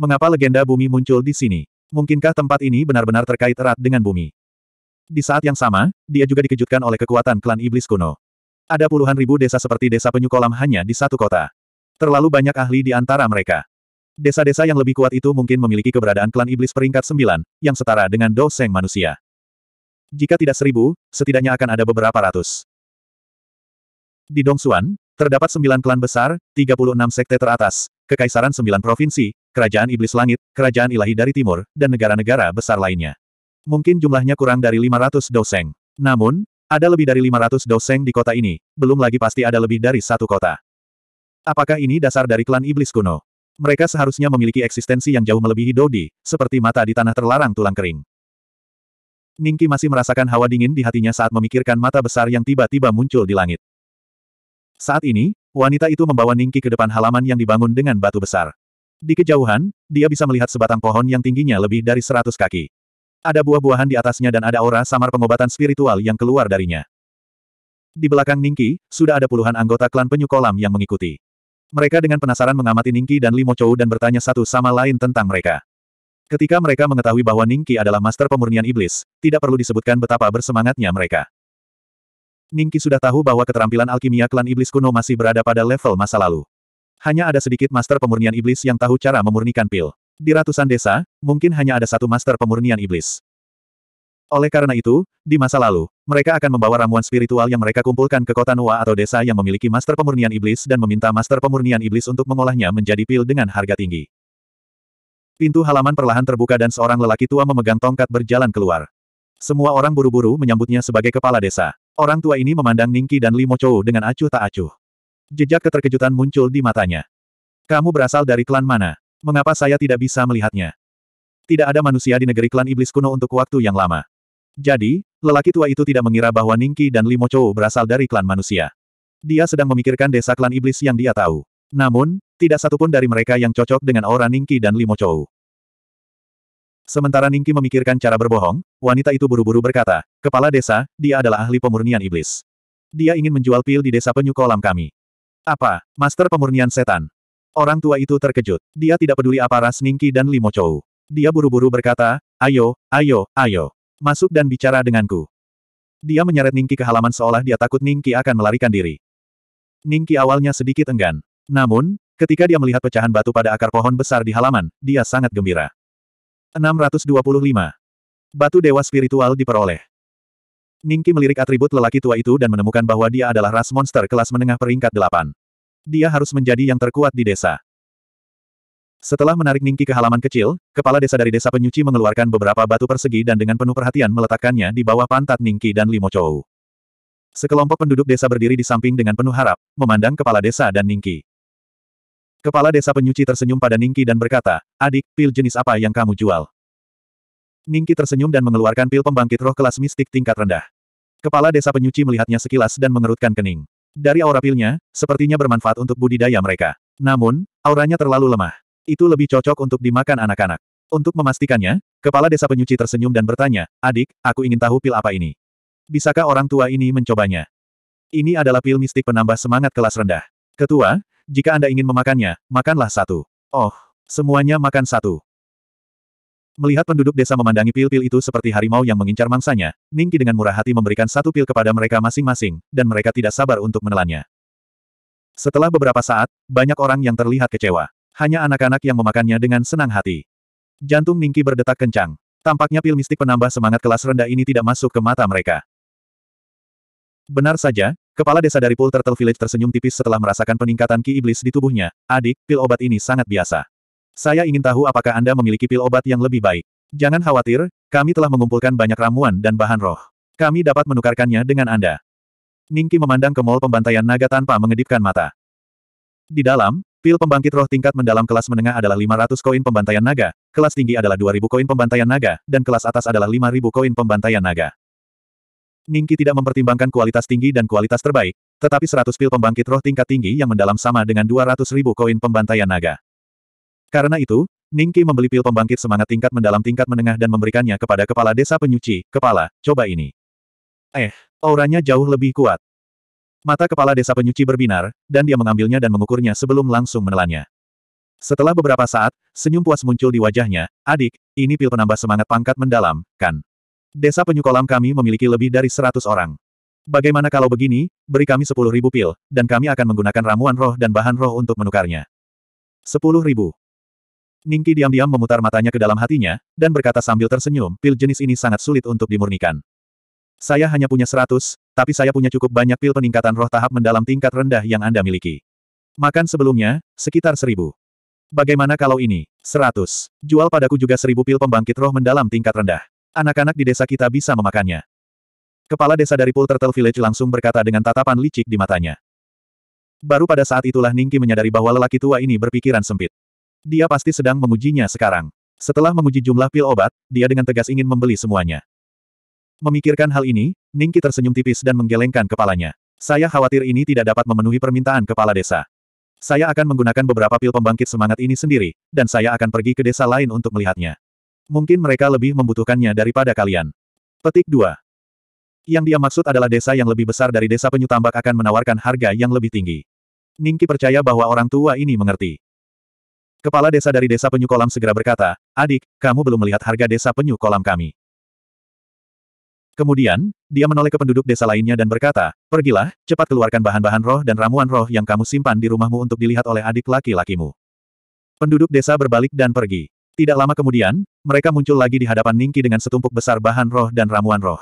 Mengapa legenda bumi muncul di sini? Mungkinkah tempat ini benar-benar terkait erat dengan bumi? Di saat yang sama, dia juga dikejutkan oleh kekuatan klan iblis kuno. Ada puluhan ribu desa seperti desa penyu kolam hanya di satu kota. Terlalu banyak ahli di antara mereka. Desa-desa yang lebih kuat itu mungkin memiliki keberadaan klan iblis peringkat sembilan, yang setara dengan doseng manusia. Jika tidak seribu, setidaknya akan ada beberapa ratus. Di Dongsuan, terdapat sembilan klan besar, 36 sekte teratas, kekaisaran sembilan provinsi, kerajaan iblis langit, kerajaan ilahi dari timur, dan negara-negara besar lainnya. Mungkin jumlahnya kurang dari 500 doseng. Namun, ada lebih dari 500 doseng di kota ini, belum lagi pasti ada lebih dari satu kota. Apakah ini dasar dari klan iblis kuno? Mereka seharusnya memiliki eksistensi yang jauh melebihi Dodi, seperti mata di tanah terlarang tulang kering. Ningki masih merasakan hawa dingin di hatinya saat memikirkan mata besar yang tiba-tiba muncul di langit. Saat ini, wanita itu membawa Ningki ke depan halaman yang dibangun dengan batu besar. Di kejauhan, dia bisa melihat sebatang pohon yang tingginya lebih dari seratus kaki. Ada buah-buahan di atasnya dan ada aura samar pengobatan spiritual yang keluar darinya. Di belakang Ningki, sudah ada puluhan anggota klan penyu kolam yang mengikuti. Mereka dengan penasaran mengamati Ningki dan Limo Chou dan bertanya satu sama lain tentang mereka. Ketika mereka mengetahui bahwa Ningki adalah master pemurnian iblis, tidak perlu disebutkan betapa bersemangatnya mereka. Ningki sudah tahu bahwa keterampilan alkimia klan iblis kuno masih berada pada level masa lalu. Hanya ada sedikit master pemurnian iblis yang tahu cara memurnikan pil. Di ratusan desa, mungkin hanya ada satu master pemurnian iblis. Oleh karena itu, di masa lalu, mereka akan membawa ramuan spiritual yang mereka kumpulkan ke kota Noa atau desa yang memiliki master pemurnian iblis dan meminta master pemurnian iblis untuk mengolahnya menjadi pil dengan harga tinggi. Pintu halaman perlahan terbuka dan seorang lelaki tua memegang tongkat berjalan keluar. Semua orang buru-buru menyambutnya sebagai kepala desa. Orang tua ini memandang Ningki dan Limo Chou dengan acuh tak acuh. Jejak keterkejutan muncul di matanya. Kamu berasal dari klan mana? Mengapa saya tidak bisa melihatnya? Tidak ada manusia di negeri klan iblis kuno untuk waktu yang lama. Jadi, lelaki tua itu tidak mengira bahwa Ningki dan Limo Chou berasal dari klan manusia. Dia sedang memikirkan desa klan iblis yang dia tahu. Namun, tidak satupun dari mereka yang cocok dengan aura Ningki dan Limo Chou. Sementara Ningki memikirkan cara berbohong, wanita itu buru-buru berkata, Kepala desa, dia adalah ahli pemurnian iblis. Dia ingin menjual pil di desa penyu kolam kami. Apa, master pemurnian setan? Orang tua itu terkejut. Dia tidak peduli apa ras Ningki dan Limo Chou. Dia buru-buru berkata, ayo, ayo, ayo. Masuk dan bicara denganku. Dia menyeret Ningki ke halaman seolah dia takut Ningki akan melarikan diri. Ningki awalnya sedikit enggan. Namun, ketika dia melihat pecahan batu pada akar pohon besar di halaman, dia sangat gembira. 625. Batu Dewa Spiritual diperoleh. Ningki melirik atribut lelaki tua itu dan menemukan bahwa dia adalah ras monster kelas menengah peringkat delapan dia harus menjadi yang terkuat di desa. Setelah menarik Ningki ke halaman kecil, kepala desa dari desa penyuci mengeluarkan beberapa batu persegi dan dengan penuh perhatian meletakkannya di bawah pantat Ningki dan Limo Chou. Sekelompok penduduk desa berdiri di samping dengan penuh harap, memandang kepala desa dan Ningki. Kepala desa penyuci tersenyum pada Ningki dan berkata, adik, pil jenis apa yang kamu jual? Ningki tersenyum dan mengeluarkan pil pembangkit roh kelas mistik tingkat rendah. Kepala desa penyuci melihatnya sekilas dan mengerutkan kening. Dari aura pilnya, sepertinya bermanfaat untuk budidaya mereka. Namun, auranya terlalu lemah. Itu lebih cocok untuk dimakan anak-anak. Untuk memastikannya, kepala desa penyuci tersenyum dan bertanya, Adik, aku ingin tahu pil apa ini. Bisakah orang tua ini mencobanya? Ini adalah pil mistik penambah semangat kelas rendah. Ketua, jika Anda ingin memakannya, makanlah satu. Oh, semuanya makan satu. Melihat penduduk desa memandangi pil-pil itu seperti harimau yang mengincar mangsanya, Ningki dengan murah hati memberikan satu pil kepada mereka masing-masing, dan mereka tidak sabar untuk menelannya. Setelah beberapa saat, banyak orang yang terlihat kecewa. Hanya anak-anak yang memakannya dengan senang hati. Jantung Ningki berdetak kencang. Tampaknya pil mistik penambah semangat kelas rendah ini tidak masuk ke mata mereka. Benar saja, kepala desa dari Pool Turtle Village tersenyum tipis setelah merasakan peningkatan ki iblis di tubuhnya. Adik, pil obat ini sangat biasa. Saya ingin tahu apakah Anda memiliki pil obat yang lebih baik. Jangan khawatir, kami telah mengumpulkan banyak ramuan dan bahan roh. Kami dapat menukarkannya dengan Anda. Ningki memandang ke mall pembantaian naga tanpa mengedipkan mata. Di dalam, pil pembangkit roh tingkat mendalam kelas menengah adalah 500 koin pembantaian naga, kelas tinggi adalah 2000 koin pembantaian naga, dan kelas atas adalah 5000 koin pembantaian naga. Ningki tidak mempertimbangkan kualitas tinggi dan kualitas terbaik, tetapi 100 pil pembangkit roh tingkat tinggi yang mendalam sama dengan 200 ribu koin pembantaian naga. Karena itu, Ningki membeli pil pembangkit semangat tingkat mendalam tingkat menengah dan memberikannya kepada kepala desa penyuci, kepala, coba ini. Eh, auranya jauh lebih kuat. Mata kepala desa penyuci berbinar, dan dia mengambilnya dan mengukurnya sebelum langsung menelannya. Setelah beberapa saat, senyum puas muncul di wajahnya, adik, ini pil penambah semangat pangkat mendalam, kan? Desa penyukolam kami memiliki lebih dari seratus orang. Bagaimana kalau begini, beri kami sepuluh ribu pil, dan kami akan menggunakan ramuan roh dan bahan roh untuk menukarnya. Sepuluh ribu. Ningki diam-diam memutar matanya ke dalam hatinya, dan berkata sambil tersenyum, pil jenis ini sangat sulit untuk dimurnikan. Saya hanya punya seratus, tapi saya punya cukup banyak pil peningkatan roh tahap mendalam tingkat rendah yang Anda miliki. Makan sebelumnya, sekitar seribu. Bagaimana kalau ini? Seratus. Jual padaku juga seribu pil pembangkit roh mendalam tingkat rendah. Anak-anak di desa kita bisa memakannya. Kepala desa dari Pool Turtle Village langsung berkata dengan tatapan licik di matanya. Baru pada saat itulah Ningki menyadari bahwa lelaki tua ini berpikiran sempit. Dia pasti sedang mengujinya sekarang. Setelah menguji jumlah pil obat, dia dengan tegas ingin membeli semuanya. Memikirkan hal ini, Ningki tersenyum tipis dan menggelengkan kepalanya. Saya khawatir ini tidak dapat memenuhi permintaan kepala desa. Saya akan menggunakan beberapa pil pembangkit semangat ini sendiri, dan saya akan pergi ke desa lain untuk melihatnya. Mungkin mereka lebih membutuhkannya daripada kalian. Petik 2. Yang dia maksud adalah desa yang lebih besar dari desa penyu akan menawarkan harga yang lebih tinggi. Ningki percaya bahwa orang tua ini mengerti. Kepala desa dari desa penyu kolam segera berkata, adik, kamu belum melihat harga desa penyu kolam kami. Kemudian, dia menoleh ke penduduk desa lainnya dan berkata, pergilah, cepat keluarkan bahan-bahan roh dan ramuan roh yang kamu simpan di rumahmu untuk dilihat oleh adik laki-lakimu. Penduduk desa berbalik dan pergi. Tidak lama kemudian, mereka muncul lagi di hadapan Ningki dengan setumpuk besar bahan roh dan ramuan roh.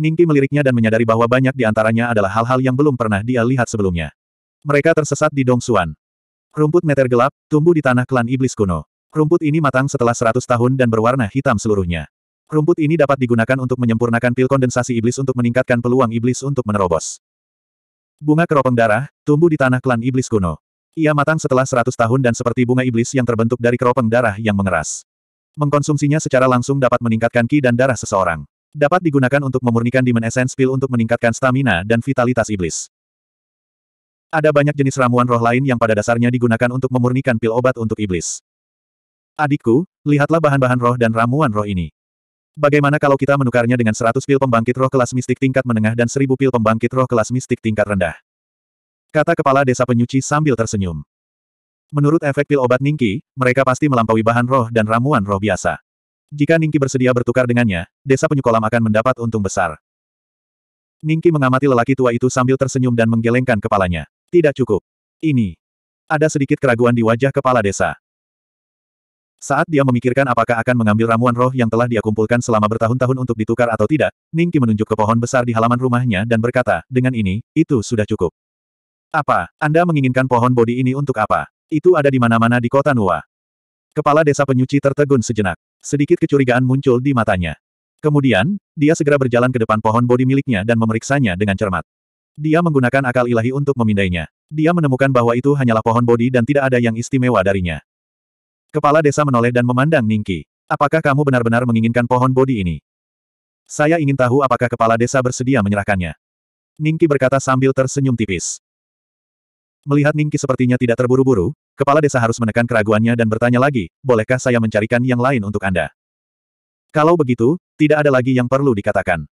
Ningki meliriknya dan menyadari bahwa banyak di antaranya adalah hal-hal yang belum pernah dia lihat sebelumnya. Mereka tersesat di Dongsuan. Rumput meter gelap, tumbuh di tanah klan iblis kuno. Rumput ini matang setelah 100 tahun dan berwarna hitam seluruhnya. Rumput ini dapat digunakan untuk menyempurnakan pil kondensasi iblis untuk meningkatkan peluang iblis untuk menerobos. Bunga keropeng darah, tumbuh di tanah klan iblis kuno. Ia matang setelah 100 tahun dan seperti bunga iblis yang terbentuk dari keropeng darah yang mengeras. Mengkonsumsinya secara langsung dapat meningkatkan ki dan darah seseorang. Dapat digunakan untuk memurnikan dimen essence pil untuk meningkatkan stamina dan vitalitas iblis. Ada banyak jenis ramuan roh lain yang pada dasarnya digunakan untuk memurnikan pil obat untuk iblis. Adikku, lihatlah bahan-bahan roh dan ramuan roh ini. Bagaimana kalau kita menukarnya dengan 100 pil pembangkit roh kelas mistik tingkat menengah dan 1000 pil pembangkit roh kelas mistik tingkat rendah? Kata kepala desa penyuci sambil tersenyum. Menurut efek pil obat Ningki, mereka pasti melampaui bahan roh dan ramuan roh biasa. Jika Ningki bersedia bertukar dengannya, desa penyukolam akan mendapat untung besar. Ningki mengamati lelaki tua itu sambil tersenyum dan menggelengkan kepalanya. Tidak cukup. Ini. Ada sedikit keraguan di wajah kepala desa. Saat dia memikirkan apakah akan mengambil ramuan roh yang telah dia kumpulkan selama bertahun-tahun untuk ditukar atau tidak, Ningki menunjuk ke pohon besar di halaman rumahnya dan berkata, dengan ini, itu sudah cukup. Apa, Anda menginginkan pohon bodi ini untuk apa? Itu ada di mana-mana di kota Nua. Kepala desa penyuci tertegun sejenak. Sedikit kecurigaan muncul di matanya. Kemudian, dia segera berjalan ke depan pohon bodi miliknya dan memeriksanya dengan cermat. Dia menggunakan akal ilahi untuk memindainya. Dia menemukan bahwa itu hanyalah pohon bodi dan tidak ada yang istimewa darinya. Kepala desa menoleh dan memandang Ningki. Apakah kamu benar-benar menginginkan pohon bodi ini? Saya ingin tahu apakah kepala desa bersedia menyerahkannya. Ningki berkata sambil tersenyum tipis. Melihat Ningki sepertinya tidak terburu-buru, kepala desa harus menekan keraguannya dan bertanya lagi, bolehkah saya mencarikan yang lain untuk Anda? Kalau begitu, tidak ada lagi yang perlu dikatakan.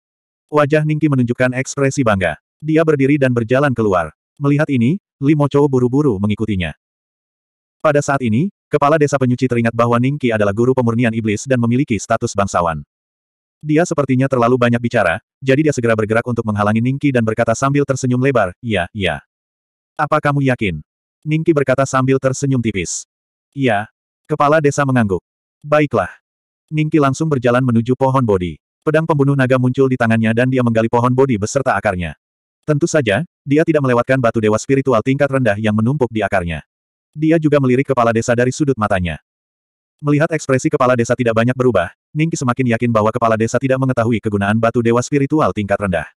Wajah Ningki menunjukkan ekspresi bangga. Dia berdiri dan berjalan keluar. Melihat ini, Limo Chou buru-buru mengikutinya. Pada saat ini, kepala desa penyuci teringat bahwa Ningki adalah guru pemurnian iblis dan memiliki status bangsawan. Dia sepertinya terlalu banyak bicara, jadi dia segera bergerak untuk menghalangi Ningki dan berkata sambil tersenyum lebar, "Ya, ya. Apa kamu yakin?" Ningki berkata sambil tersenyum tipis. "Ya." Kepala desa mengangguk. "Baiklah." Ningki langsung berjalan menuju pohon bodi. Pedang pembunuh naga muncul di tangannya dan dia menggali pohon bodi beserta akarnya. Tentu saja, dia tidak melewatkan batu dewa spiritual tingkat rendah yang menumpuk di akarnya. Dia juga melirik kepala desa dari sudut matanya. Melihat ekspresi kepala desa tidak banyak berubah, Ningki semakin yakin bahwa kepala desa tidak mengetahui kegunaan batu dewa spiritual tingkat rendah.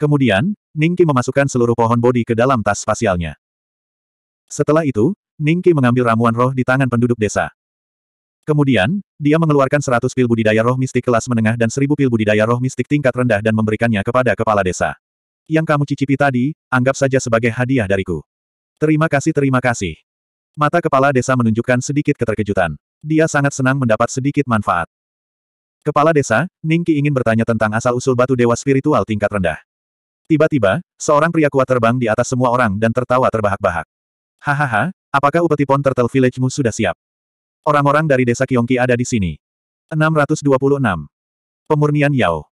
Kemudian, Ningki memasukkan seluruh pohon bodi ke dalam tas spasialnya. Setelah itu, Ningki mengambil ramuan roh di tangan penduduk desa. Kemudian, dia mengeluarkan 100 pil budidaya roh mistik kelas menengah dan 1000 pil budidaya roh mistik tingkat rendah dan memberikannya kepada kepala desa. Yang kamu cicipi tadi, anggap saja sebagai hadiah dariku. Terima kasih terima kasih. Mata kepala desa menunjukkan sedikit keterkejutan. Dia sangat senang mendapat sedikit manfaat. Kepala desa, Ningki ingin bertanya tentang asal-usul batu dewa spiritual tingkat rendah. Tiba-tiba, seorang pria kuat terbang di atas semua orang dan tertawa terbahak-bahak. Hahaha, apakah Upetipon Turtle Village-mu sudah siap? Orang-orang dari desa Kiongki ada di sini. 626. Pemurnian Yao.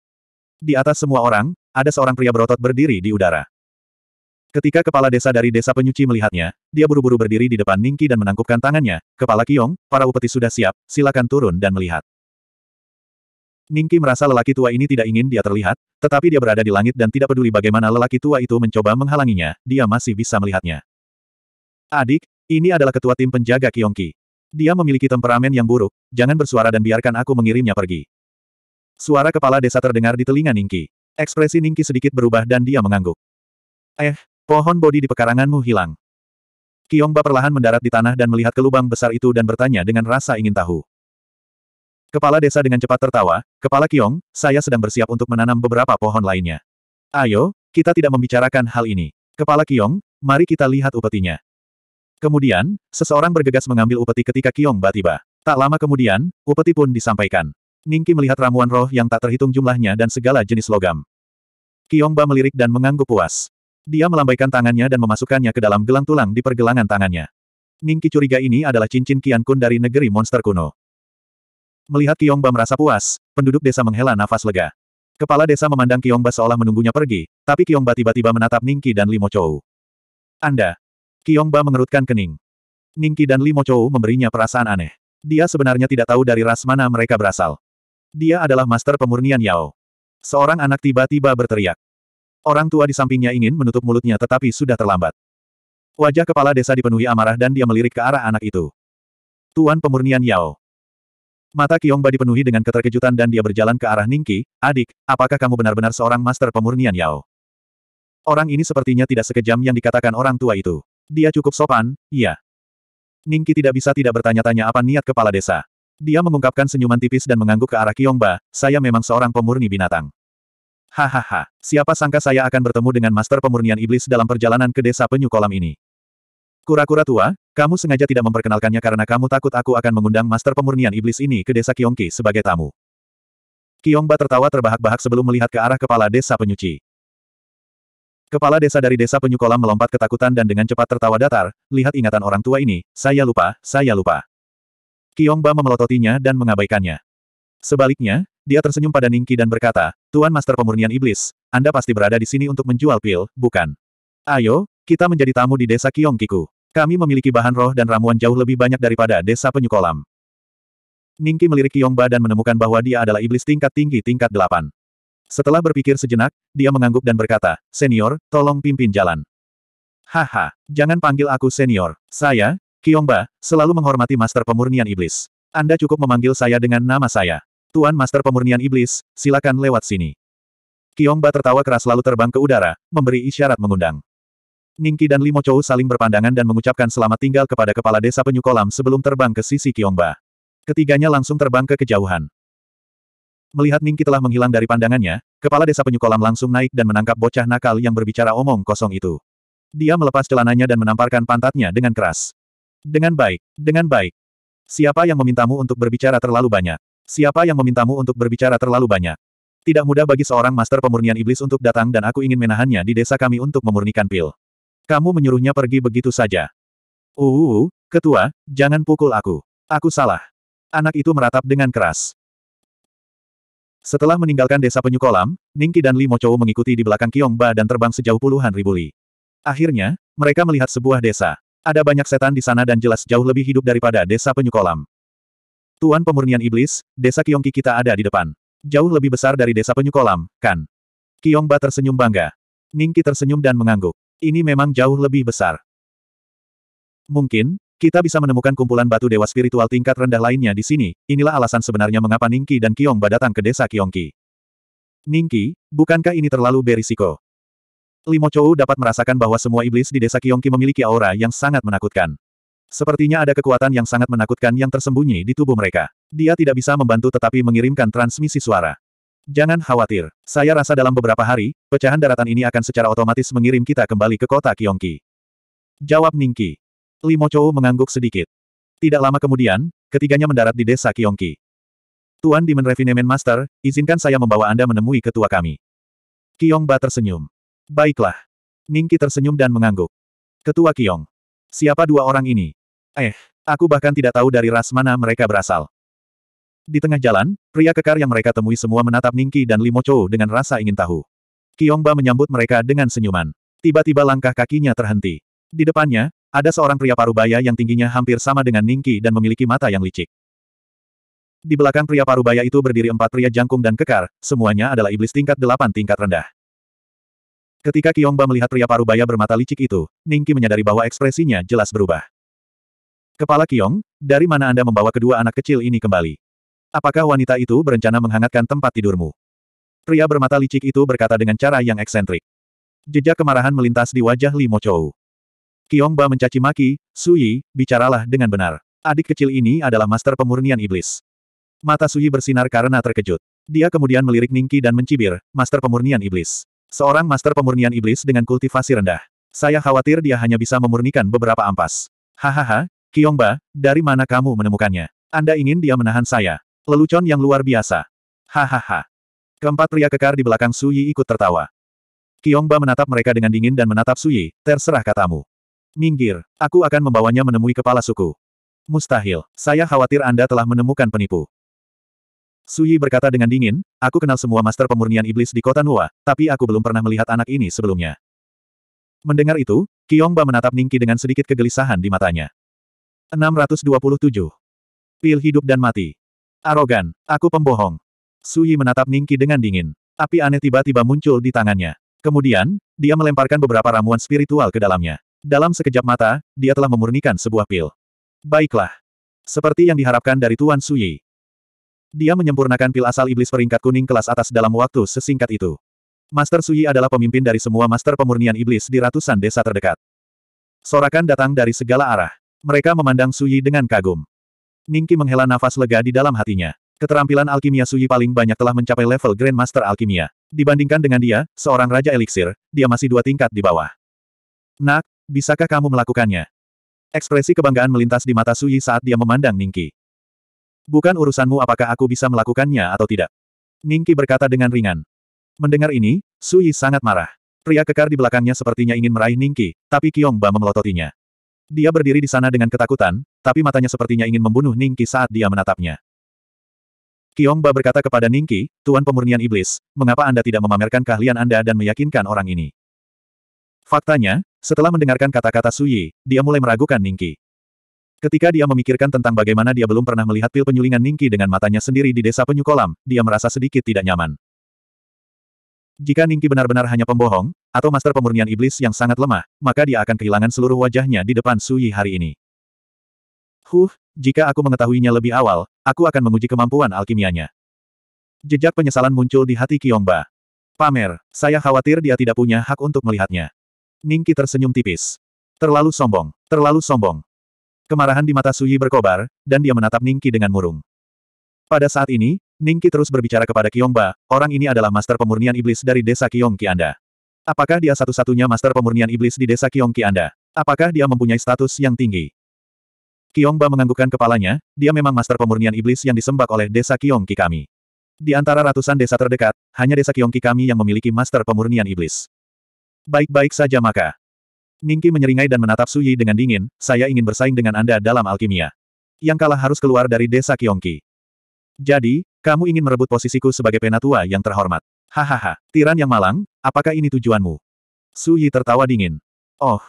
Di atas semua orang, ada seorang pria berotot berdiri di udara. Ketika kepala desa dari desa penyuci melihatnya, dia buru-buru berdiri di depan Ningki dan menangkupkan tangannya, Kepala Kiong, para upeti sudah siap, silakan turun dan melihat. Ningki merasa lelaki tua ini tidak ingin dia terlihat, tetapi dia berada di langit dan tidak peduli bagaimana lelaki tua itu mencoba menghalanginya, dia masih bisa melihatnya. Adik, ini adalah ketua tim penjaga Kiongki. Dia memiliki temperamen yang buruk, jangan bersuara dan biarkan aku mengirimnya pergi. Suara kepala desa terdengar di telinga Ningki. Ekspresi Ningki sedikit berubah dan dia mengangguk. Eh, pohon bodi di pekaranganmu hilang. Kiongba perlahan mendarat di tanah dan melihat ke lubang besar itu dan bertanya dengan rasa ingin tahu. Kepala desa dengan cepat tertawa, Kepala Kiong, saya sedang bersiap untuk menanam beberapa pohon lainnya. Ayo, kita tidak membicarakan hal ini. Kepala Kiong, mari kita lihat upetinya. Kemudian, seseorang bergegas mengambil upeti ketika Kiong Ba tiba. Tak lama kemudian, upeti pun disampaikan. Ningki melihat ramuan roh yang tak terhitung jumlahnya dan segala jenis logam. Kiongba melirik dan mengangguk puas. Dia melambaikan tangannya dan memasukkannya ke dalam gelang tulang di pergelangan tangannya. Ningki curiga ini adalah cincin Qian Kun dari negeri monster kuno. Melihat Kiongba merasa puas, penduduk desa menghela nafas lega. Kepala desa memandang Kiongba seolah menunggunya pergi, tapi Kiongba tiba-tiba menatap Ningki dan Limo Chou. Anda. Kiongba mengerutkan kening. Ningki dan Limo Chou memberinya perasaan aneh. Dia sebenarnya tidak tahu dari ras mana mereka berasal. Dia adalah master pemurnian Yao. Seorang anak tiba-tiba berteriak. Orang tua di sampingnya ingin menutup mulutnya tetapi sudah terlambat. Wajah kepala desa dipenuhi amarah dan dia melirik ke arah anak itu. Tuan Pemurnian Yao. Mata Kiongba dipenuhi dengan keterkejutan dan dia berjalan ke arah Ningki, adik, apakah kamu benar-benar seorang master pemurnian Yao? Orang ini sepertinya tidak sekejam yang dikatakan orang tua itu. Dia cukup sopan, iya. Ningki tidak bisa tidak bertanya-tanya apa niat kepala desa. Dia mengungkapkan senyuman tipis dan mengangguk ke arah Kiongba, saya memang seorang pemurni binatang. Hahaha, siapa sangka saya akan bertemu dengan Master Pemurnian Iblis dalam perjalanan ke desa penyu kolam ini. Kura-kura tua, kamu sengaja tidak memperkenalkannya karena kamu takut aku akan mengundang Master Pemurnian Iblis ini ke desa Kiongki sebagai tamu. Kiongba tertawa terbahak-bahak sebelum melihat ke arah kepala desa penyuci. Kepala desa dari desa penyu kolam melompat ketakutan dan dengan cepat tertawa datar, lihat ingatan orang tua ini, saya lupa, saya lupa. Kiongba memelototinya dan mengabaikannya. Sebaliknya, dia tersenyum pada Ningki dan berkata, Tuan Master Pemurnian Iblis, Anda pasti berada di sini untuk menjual pil, bukan? Ayo, kita menjadi tamu di desa Kiongkiku. Kami memiliki bahan roh dan ramuan jauh lebih banyak daripada desa penyu kolam. Ningki melirik Kiongba dan menemukan bahwa dia adalah iblis tingkat tinggi tingkat delapan. Setelah berpikir sejenak, dia mengangguk dan berkata, Senior, tolong pimpin jalan. Haha, jangan panggil aku senior. Saya, Kiongba, selalu menghormati master pemurnian iblis. Anda cukup memanggil saya dengan nama saya. Tuan Master Pemurnian Iblis, silakan lewat sini. Kiongba tertawa keras lalu terbang ke udara, memberi isyarat mengundang. Ningki dan Limo Chou saling berpandangan dan mengucapkan selamat tinggal kepada kepala desa penyukolam sebelum terbang ke sisi Kiongba. Ketiganya langsung terbang ke kejauhan. Melihat Ningki telah menghilang dari pandangannya, kepala desa penyukolam langsung naik dan menangkap bocah nakal yang berbicara omong kosong itu. Dia melepas celananya dan menamparkan pantatnya dengan keras. Dengan baik, dengan baik. Siapa yang memintamu untuk berbicara terlalu banyak? Siapa yang memintamu untuk berbicara terlalu banyak? Tidak mudah bagi seorang master pemurnian iblis untuk datang dan aku ingin menahannya di desa kami untuk memurnikan pil. Kamu menyuruhnya pergi begitu saja. Uh, ketua, jangan pukul aku. Aku salah. Anak itu meratap dengan keras. Setelah meninggalkan desa penyu kolam, Ningki dan Li Mochou mengikuti di belakang Kiong Ba dan terbang sejauh puluhan ribu li. Akhirnya, mereka melihat sebuah desa. Ada banyak setan di sana dan jelas jauh lebih hidup daripada desa penyu kolam. Tuan Pemurnian Iblis, desa Kiongki kita ada di depan. Jauh lebih besar dari desa penyu kolam, kan? Kiongba tersenyum bangga. Ningki tersenyum dan mengangguk. Ini memang jauh lebih besar. Mungkin, kita bisa menemukan kumpulan batu dewa spiritual tingkat rendah lainnya di sini, inilah alasan sebenarnya mengapa Ningki dan Kiongba datang ke desa Kiongki. Ningki, bukankah ini terlalu berisiko? Limo Chou dapat merasakan bahwa semua iblis di desa Kiongki memiliki aura yang sangat menakutkan. Sepertinya ada kekuatan yang sangat menakutkan yang tersembunyi di tubuh mereka. Dia tidak bisa membantu tetapi mengirimkan transmisi suara. Jangan khawatir. Saya rasa dalam beberapa hari, pecahan daratan ini akan secara otomatis mengirim kita kembali ke kota Kyongki. Jawab Ningki. Limo Chou mengangguk sedikit. Tidak lama kemudian, ketiganya mendarat di desa Kyongki. Tuan Demon Refinement Master, izinkan saya membawa Anda menemui ketua kami. Kiong Ba tersenyum. Baiklah. Ningki tersenyum dan mengangguk. Ketua Kiong. Siapa dua orang ini? Eh, aku bahkan tidak tahu dari ras mana mereka berasal. Di tengah jalan, pria kekar yang mereka temui semua menatap Ningki dan Limo Chou dengan rasa ingin tahu. Kiongba menyambut mereka dengan senyuman. Tiba-tiba langkah kakinya terhenti. Di depannya, ada seorang pria parubaya yang tingginya hampir sama dengan Ningki dan memiliki mata yang licik. Di belakang pria parubaya itu berdiri empat pria jangkung dan kekar, semuanya adalah iblis tingkat delapan tingkat rendah. Ketika Kiongba melihat pria parubaya bermata licik itu, Ningki menyadari bahwa ekspresinya jelas berubah. Kepala Kiong, dari mana Anda membawa kedua anak kecil ini kembali? Apakah wanita itu berencana menghangatkan tempat tidurmu? Pria bermata licik itu berkata dengan cara yang eksentrik. Jejak kemarahan melintas di wajah Li Mochou. Kiong Ba mencaci maki, Suyi, bicaralah dengan benar. Adik kecil ini adalah master pemurnian iblis. Mata Suyi bersinar karena terkejut. Dia kemudian melirik Ningki dan mencibir, master pemurnian iblis. Seorang master pemurnian iblis dengan kultivasi rendah. Saya khawatir dia hanya bisa memurnikan beberapa ampas. Hahaha, Kiongba, dari mana kamu menemukannya? Anda ingin dia menahan saya? Lelucon yang luar biasa. Hahaha. Keempat pria kekar di belakang Suyi ikut tertawa. Kiongba menatap mereka dengan dingin dan menatap Suyi, terserah katamu. Minggir, aku akan membawanya menemui kepala suku. Mustahil, saya khawatir Anda telah menemukan penipu. Suyi berkata dengan dingin, aku kenal semua master pemurnian iblis di kota Nua, tapi aku belum pernah melihat anak ini sebelumnya. Mendengar itu, Kiongba menatap Ningki dengan sedikit kegelisahan di matanya. 627. Pil hidup dan mati. Arogan, aku pembohong. Sui menatap Ningki dengan dingin. Api aneh tiba-tiba muncul di tangannya. Kemudian, dia melemparkan beberapa ramuan spiritual ke dalamnya. Dalam sekejap mata, dia telah memurnikan sebuah pil. Baiklah. Seperti yang diharapkan dari Tuan Suyi. Dia menyempurnakan pil asal iblis peringkat kuning kelas atas dalam waktu sesingkat itu. Master Suyi adalah pemimpin dari semua master pemurnian iblis di ratusan desa terdekat. Sorakan datang dari segala arah. Mereka memandang Suyi dengan kagum. Ningki menghela nafas lega di dalam hatinya. Keterampilan alkimia Suyi paling banyak telah mencapai level Grandmaster Alkimia. Dibandingkan dengan dia, seorang Raja Eliksir, dia masih dua tingkat di bawah. Nak, bisakah kamu melakukannya? Ekspresi kebanggaan melintas di mata Suyi saat dia memandang Ningki. Bukan urusanmu apakah aku bisa melakukannya atau tidak. Ningki berkata dengan ringan. Mendengar ini, Suyi sangat marah. Pria kekar di belakangnya sepertinya ingin meraih Ningki, tapi Ba memelototinya. Dia berdiri di sana dengan ketakutan, tapi matanya sepertinya ingin membunuh Ningki saat dia menatapnya. Kiong berkata kepada Ningki, Tuan Pemurnian Iblis, mengapa Anda tidak memamerkan keahlian Anda dan meyakinkan orang ini? Faktanya, setelah mendengarkan kata-kata Suyi, dia mulai meragukan Ningki. Ketika dia memikirkan tentang bagaimana dia belum pernah melihat pil penyulingan Ningki dengan matanya sendiri di desa penyu kolam, dia merasa sedikit tidak nyaman. Jika Ningki benar-benar hanya pembohong, atau master pemurnian iblis yang sangat lemah, maka dia akan kehilangan seluruh wajahnya di depan Su hari ini. Huh, jika aku mengetahuinya lebih awal, aku akan menguji kemampuan alkimianya. Jejak penyesalan muncul di hati Kiongba. Pamer, saya khawatir dia tidak punya hak untuk melihatnya. Ningki tersenyum tipis. Terlalu sombong, terlalu sombong. Kemarahan di mata Suyi berkobar, dan dia menatap Ningki dengan murung. Pada saat ini, Ningki terus berbicara kepada Kiongba, orang ini adalah master pemurnian iblis dari desa Kiongki Anda. Apakah dia satu-satunya master pemurnian iblis di desa Kiongki Anda? Apakah dia mempunyai status yang tinggi? Kiongba menganggukkan kepalanya, dia memang master pemurnian iblis yang disembah oleh desa Kiongki kami. Di antara ratusan desa terdekat, hanya desa Kiongki kami yang memiliki master pemurnian iblis. Baik-baik saja maka. Ningki menyeringai dan menatap Suyi dengan dingin, saya ingin bersaing dengan Anda dalam alkimia. Yang kalah harus keluar dari desa Kiongki. Jadi, kamu ingin merebut posisiku sebagai penatua yang terhormat. Hahaha, tiran yang malang, Apakah ini tujuanmu? Su Yi tertawa dingin. Oh.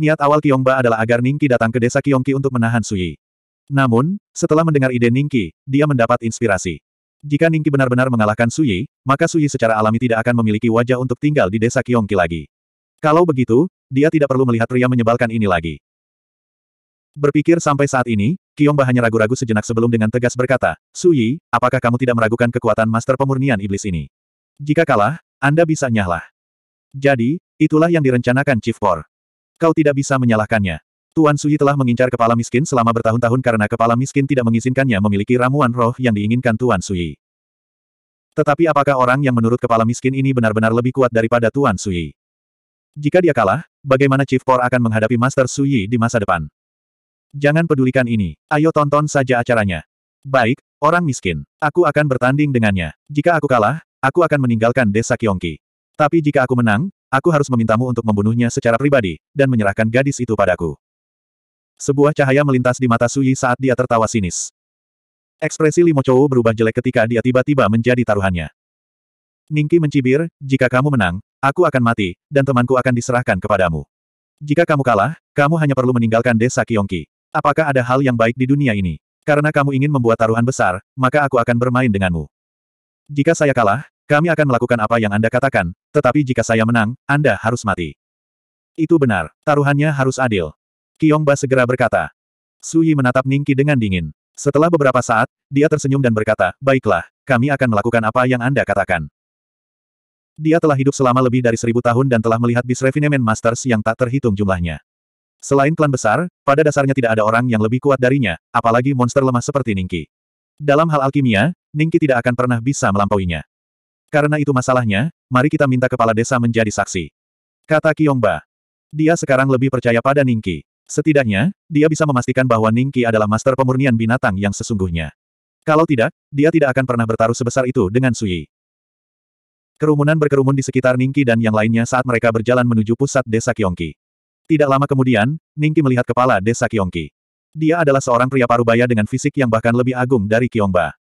Niat awal Kiong Ba adalah agar Ningki datang ke desa Kiong Kiongki untuk menahan Su Yi. Namun, setelah mendengar ide Ningki, dia mendapat inspirasi. Jika Ningki benar-benar mengalahkan Su Yi, maka Su Yi secara alami tidak akan memiliki wajah untuk tinggal di desa Kiong Kiongki lagi. Kalau begitu, dia tidak perlu melihat pria menyebalkan ini lagi. Berpikir sampai saat ini, Kiong Ba hanya ragu-ragu sejenak sebelum dengan tegas berkata, Su Yi, apakah kamu tidak meragukan kekuatan master pemurnian iblis ini? Jika kalah, anda bisa nyahlah. Jadi, itulah yang direncanakan Chief Por. Kau tidak bisa menyalahkannya. Tuan Sui telah mengincar kepala miskin selama bertahun-tahun karena kepala miskin tidak mengizinkannya memiliki ramuan roh yang diinginkan Tuan Sui. Tetapi apakah orang yang menurut kepala miskin ini benar-benar lebih kuat daripada Tuan Sui? Jika dia kalah, bagaimana Chief Por akan menghadapi Master Sui di masa depan? Jangan pedulikan ini, ayo tonton saja acaranya. Baik, orang miskin, aku akan bertanding dengannya. Jika aku kalah, Aku akan meninggalkan desa Kyongki. Tapi jika aku menang, aku harus memintamu untuk membunuhnya secara pribadi, dan menyerahkan gadis itu padaku. Sebuah cahaya melintas di mata Suyi saat dia tertawa sinis. Ekspresi Limo Chou berubah jelek ketika dia tiba-tiba menjadi taruhannya. Ningki mencibir, jika kamu menang, aku akan mati, dan temanku akan diserahkan kepadamu. Jika kamu kalah, kamu hanya perlu meninggalkan desa Kyongki. Apakah ada hal yang baik di dunia ini? Karena kamu ingin membuat taruhan besar, maka aku akan bermain denganmu. Jika saya kalah, kami akan melakukan apa yang Anda katakan, tetapi jika saya menang, Anda harus mati. Itu benar, taruhannya harus adil. Kiong segera berkata. Suyi menatap Ningki dengan dingin. Setelah beberapa saat, dia tersenyum dan berkata, Baiklah, kami akan melakukan apa yang Anda katakan. Dia telah hidup selama lebih dari seribu tahun dan telah melihat bis Refinement Masters yang tak terhitung jumlahnya. Selain klan besar, pada dasarnya tidak ada orang yang lebih kuat darinya, apalagi monster lemah seperti Ningki. Dalam hal alkimia, Ningki tidak akan pernah bisa melampauinya. Karena itu masalahnya, mari kita minta kepala desa menjadi saksi. Kata Kiongba. Dia sekarang lebih percaya pada Ningki. Setidaknya, dia bisa memastikan bahwa Ningki adalah master pemurnian binatang yang sesungguhnya. Kalau tidak, dia tidak akan pernah bertaruh sebesar itu dengan Sui. Kerumunan berkerumun di sekitar Ningki dan yang lainnya saat mereka berjalan menuju pusat desa Kiongki. Tidak lama kemudian, Ningki melihat kepala desa Kiongki. Dia adalah seorang pria parubaya dengan fisik yang bahkan lebih agung dari Kiongba.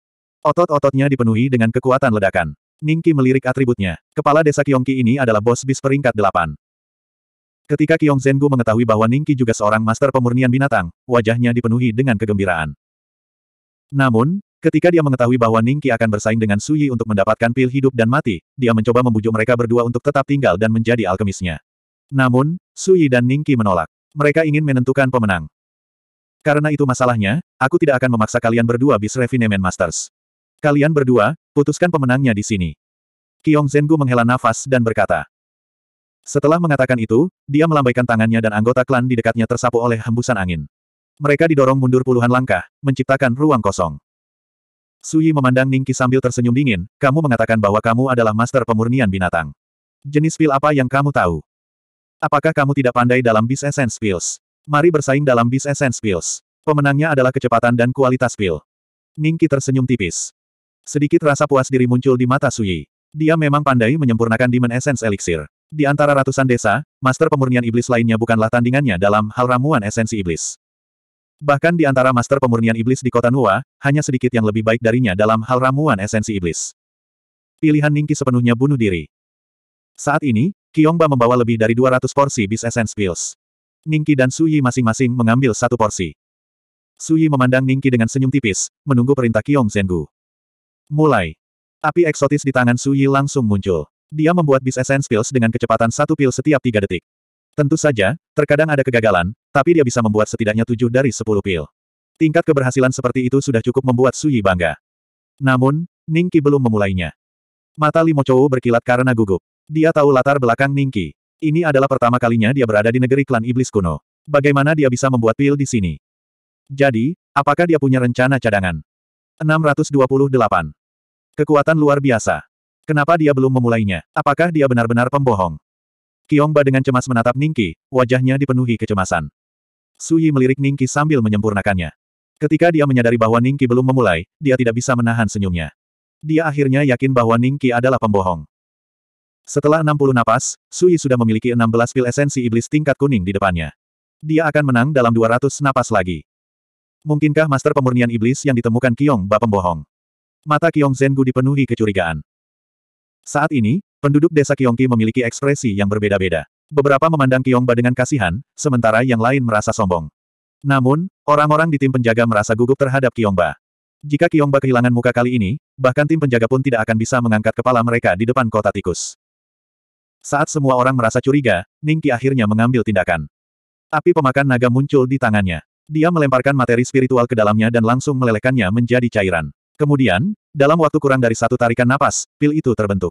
Otot-ototnya dipenuhi dengan kekuatan ledakan. Ningki melirik atributnya. Kepala desa Kiongki ini adalah bos bis peringkat delapan. Ketika Kiong Zengu mengetahui bahwa Ningki juga seorang master pemurnian binatang, wajahnya dipenuhi dengan kegembiraan. Namun, ketika dia mengetahui bahwa Ningki akan bersaing dengan Suyi untuk mendapatkan pil hidup dan mati, dia mencoba membujuk mereka berdua untuk tetap tinggal dan menjadi alkemisnya. Namun, Suyi dan Ningki menolak. Mereka ingin menentukan pemenang. Karena itu masalahnya, aku tidak akan memaksa kalian berdua bis Refinement Masters. Kalian berdua, putuskan pemenangnya di sini. Kiong Zengu menghela nafas dan berkata. Setelah mengatakan itu, dia melambaikan tangannya dan anggota klan di dekatnya tersapu oleh hembusan angin. Mereka didorong mundur puluhan langkah, menciptakan ruang kosong. Suyi memandang Ningki sambil tersenyum dingin, kamu mengatakan bahwa kamu adalah master pemurnian binatang. Jenis pil apa yang kamu tahu? Apakah kamu tidak pandai dalam bis essence pills? Mari bersaing dalam bis essence pills. Pemenangnya adalah kecepatan dan kualitas pil. Ningki tersenyum tipis. Sedikit rasa puas diri muncul di mata Suyi. Dia memang pandai menyempurnakan Demon Essence Elixir. Di antara ratusan desa, master pemurnian iblis lainnya bukanlah tandingannya dalam hal ramuan esensi iblis. Bahkan di antara master pemurnian iblis di kota Nua, hanya sedikit yang lebih baik darinya dalam hal ramuan esensi iblis. Pilihan Ningki sepenuhnya bunuh diri. Saat ini, Kiongba membawa lebih dari 200 porsi bis essence pills. Ningki dan Suyi masing-masing mengambil satu porsi. Suyi memandang Ningki dengan senyum tipis, menunggu perintah Kiong Zengu. Mulai. Api eksotis di tangan Su Yi langsung muncul. Dia membuat bis essence pills dengan kecepatan satu pil setiap tiga detik. Tentu saja, terkadang ada kegagalan, tapi dia bisa membuat setidaknya tujuh dari sepuluh pil. Tingkat keberhasilan seperti itu sudah cukup membuat Su Yi bangga. Namun, Ningki belum memulainya. Mata Limo Chou berkilat karena gugup. Dia tahu latar belakang Ningki. Ini adalah pertama kalinya dia berada di negeri klan iblis kuno. Bagaimana dia bisa membuat pil di sini? Jadi, apakah dia punya rencana cadangan? 628. Kekuatan luar biasa. Kenapa dia belum memulainya? Apakah dia benar-benar pembohong? Kiongba dengan cemas menatap Ningki, wajahnya dipenuhi kecemasan. Suyi melirik Ningki sambil menyempurnakannya. Ketika dia menyadari bahwa Ningki belum memulai, dia tidak bisa menahan senyumnya. Dia akhirnya yakin bahwa Ningki adalah pembohong. Setelah 60 napas, Sui sudah memiliki 16 pil esensi iblis tingkat kuning di depannya. Dia akan menang dalam 200 napas lagi. Mungkinkah master pemurnian iblis yang ditemukan Kiong Ba pembohong? Mata Kiong Zenggu dipenuhi kecurigaan. Saat ini, penduduk desa Kiongki memiliki ekspresi yang berbeda-beda. Beberapa memandang Kiong Ba dengan kasihan, sementara yang lain merasa sombong. Namun, orang-orang di tim penjaga merasa gugup terhadap Kiong Ba. Jika Kiong Ba kehilangan muka kali ini, bahkan tim penjaga pun tidak akan bisa mengangkat kepala mereka di depan kota tikus. Saat semua orang merasa curiga, Ningki akhirnya mengambil tindakan. Api pemakan naga muncul di tangannya. Dia melemparkan materi spiritual ke dalamnya dan langsung melelehkannya menjadi cairan. Kemudian, dalam waktu kurang dari satu tarikan napas, pil itu terbentuk.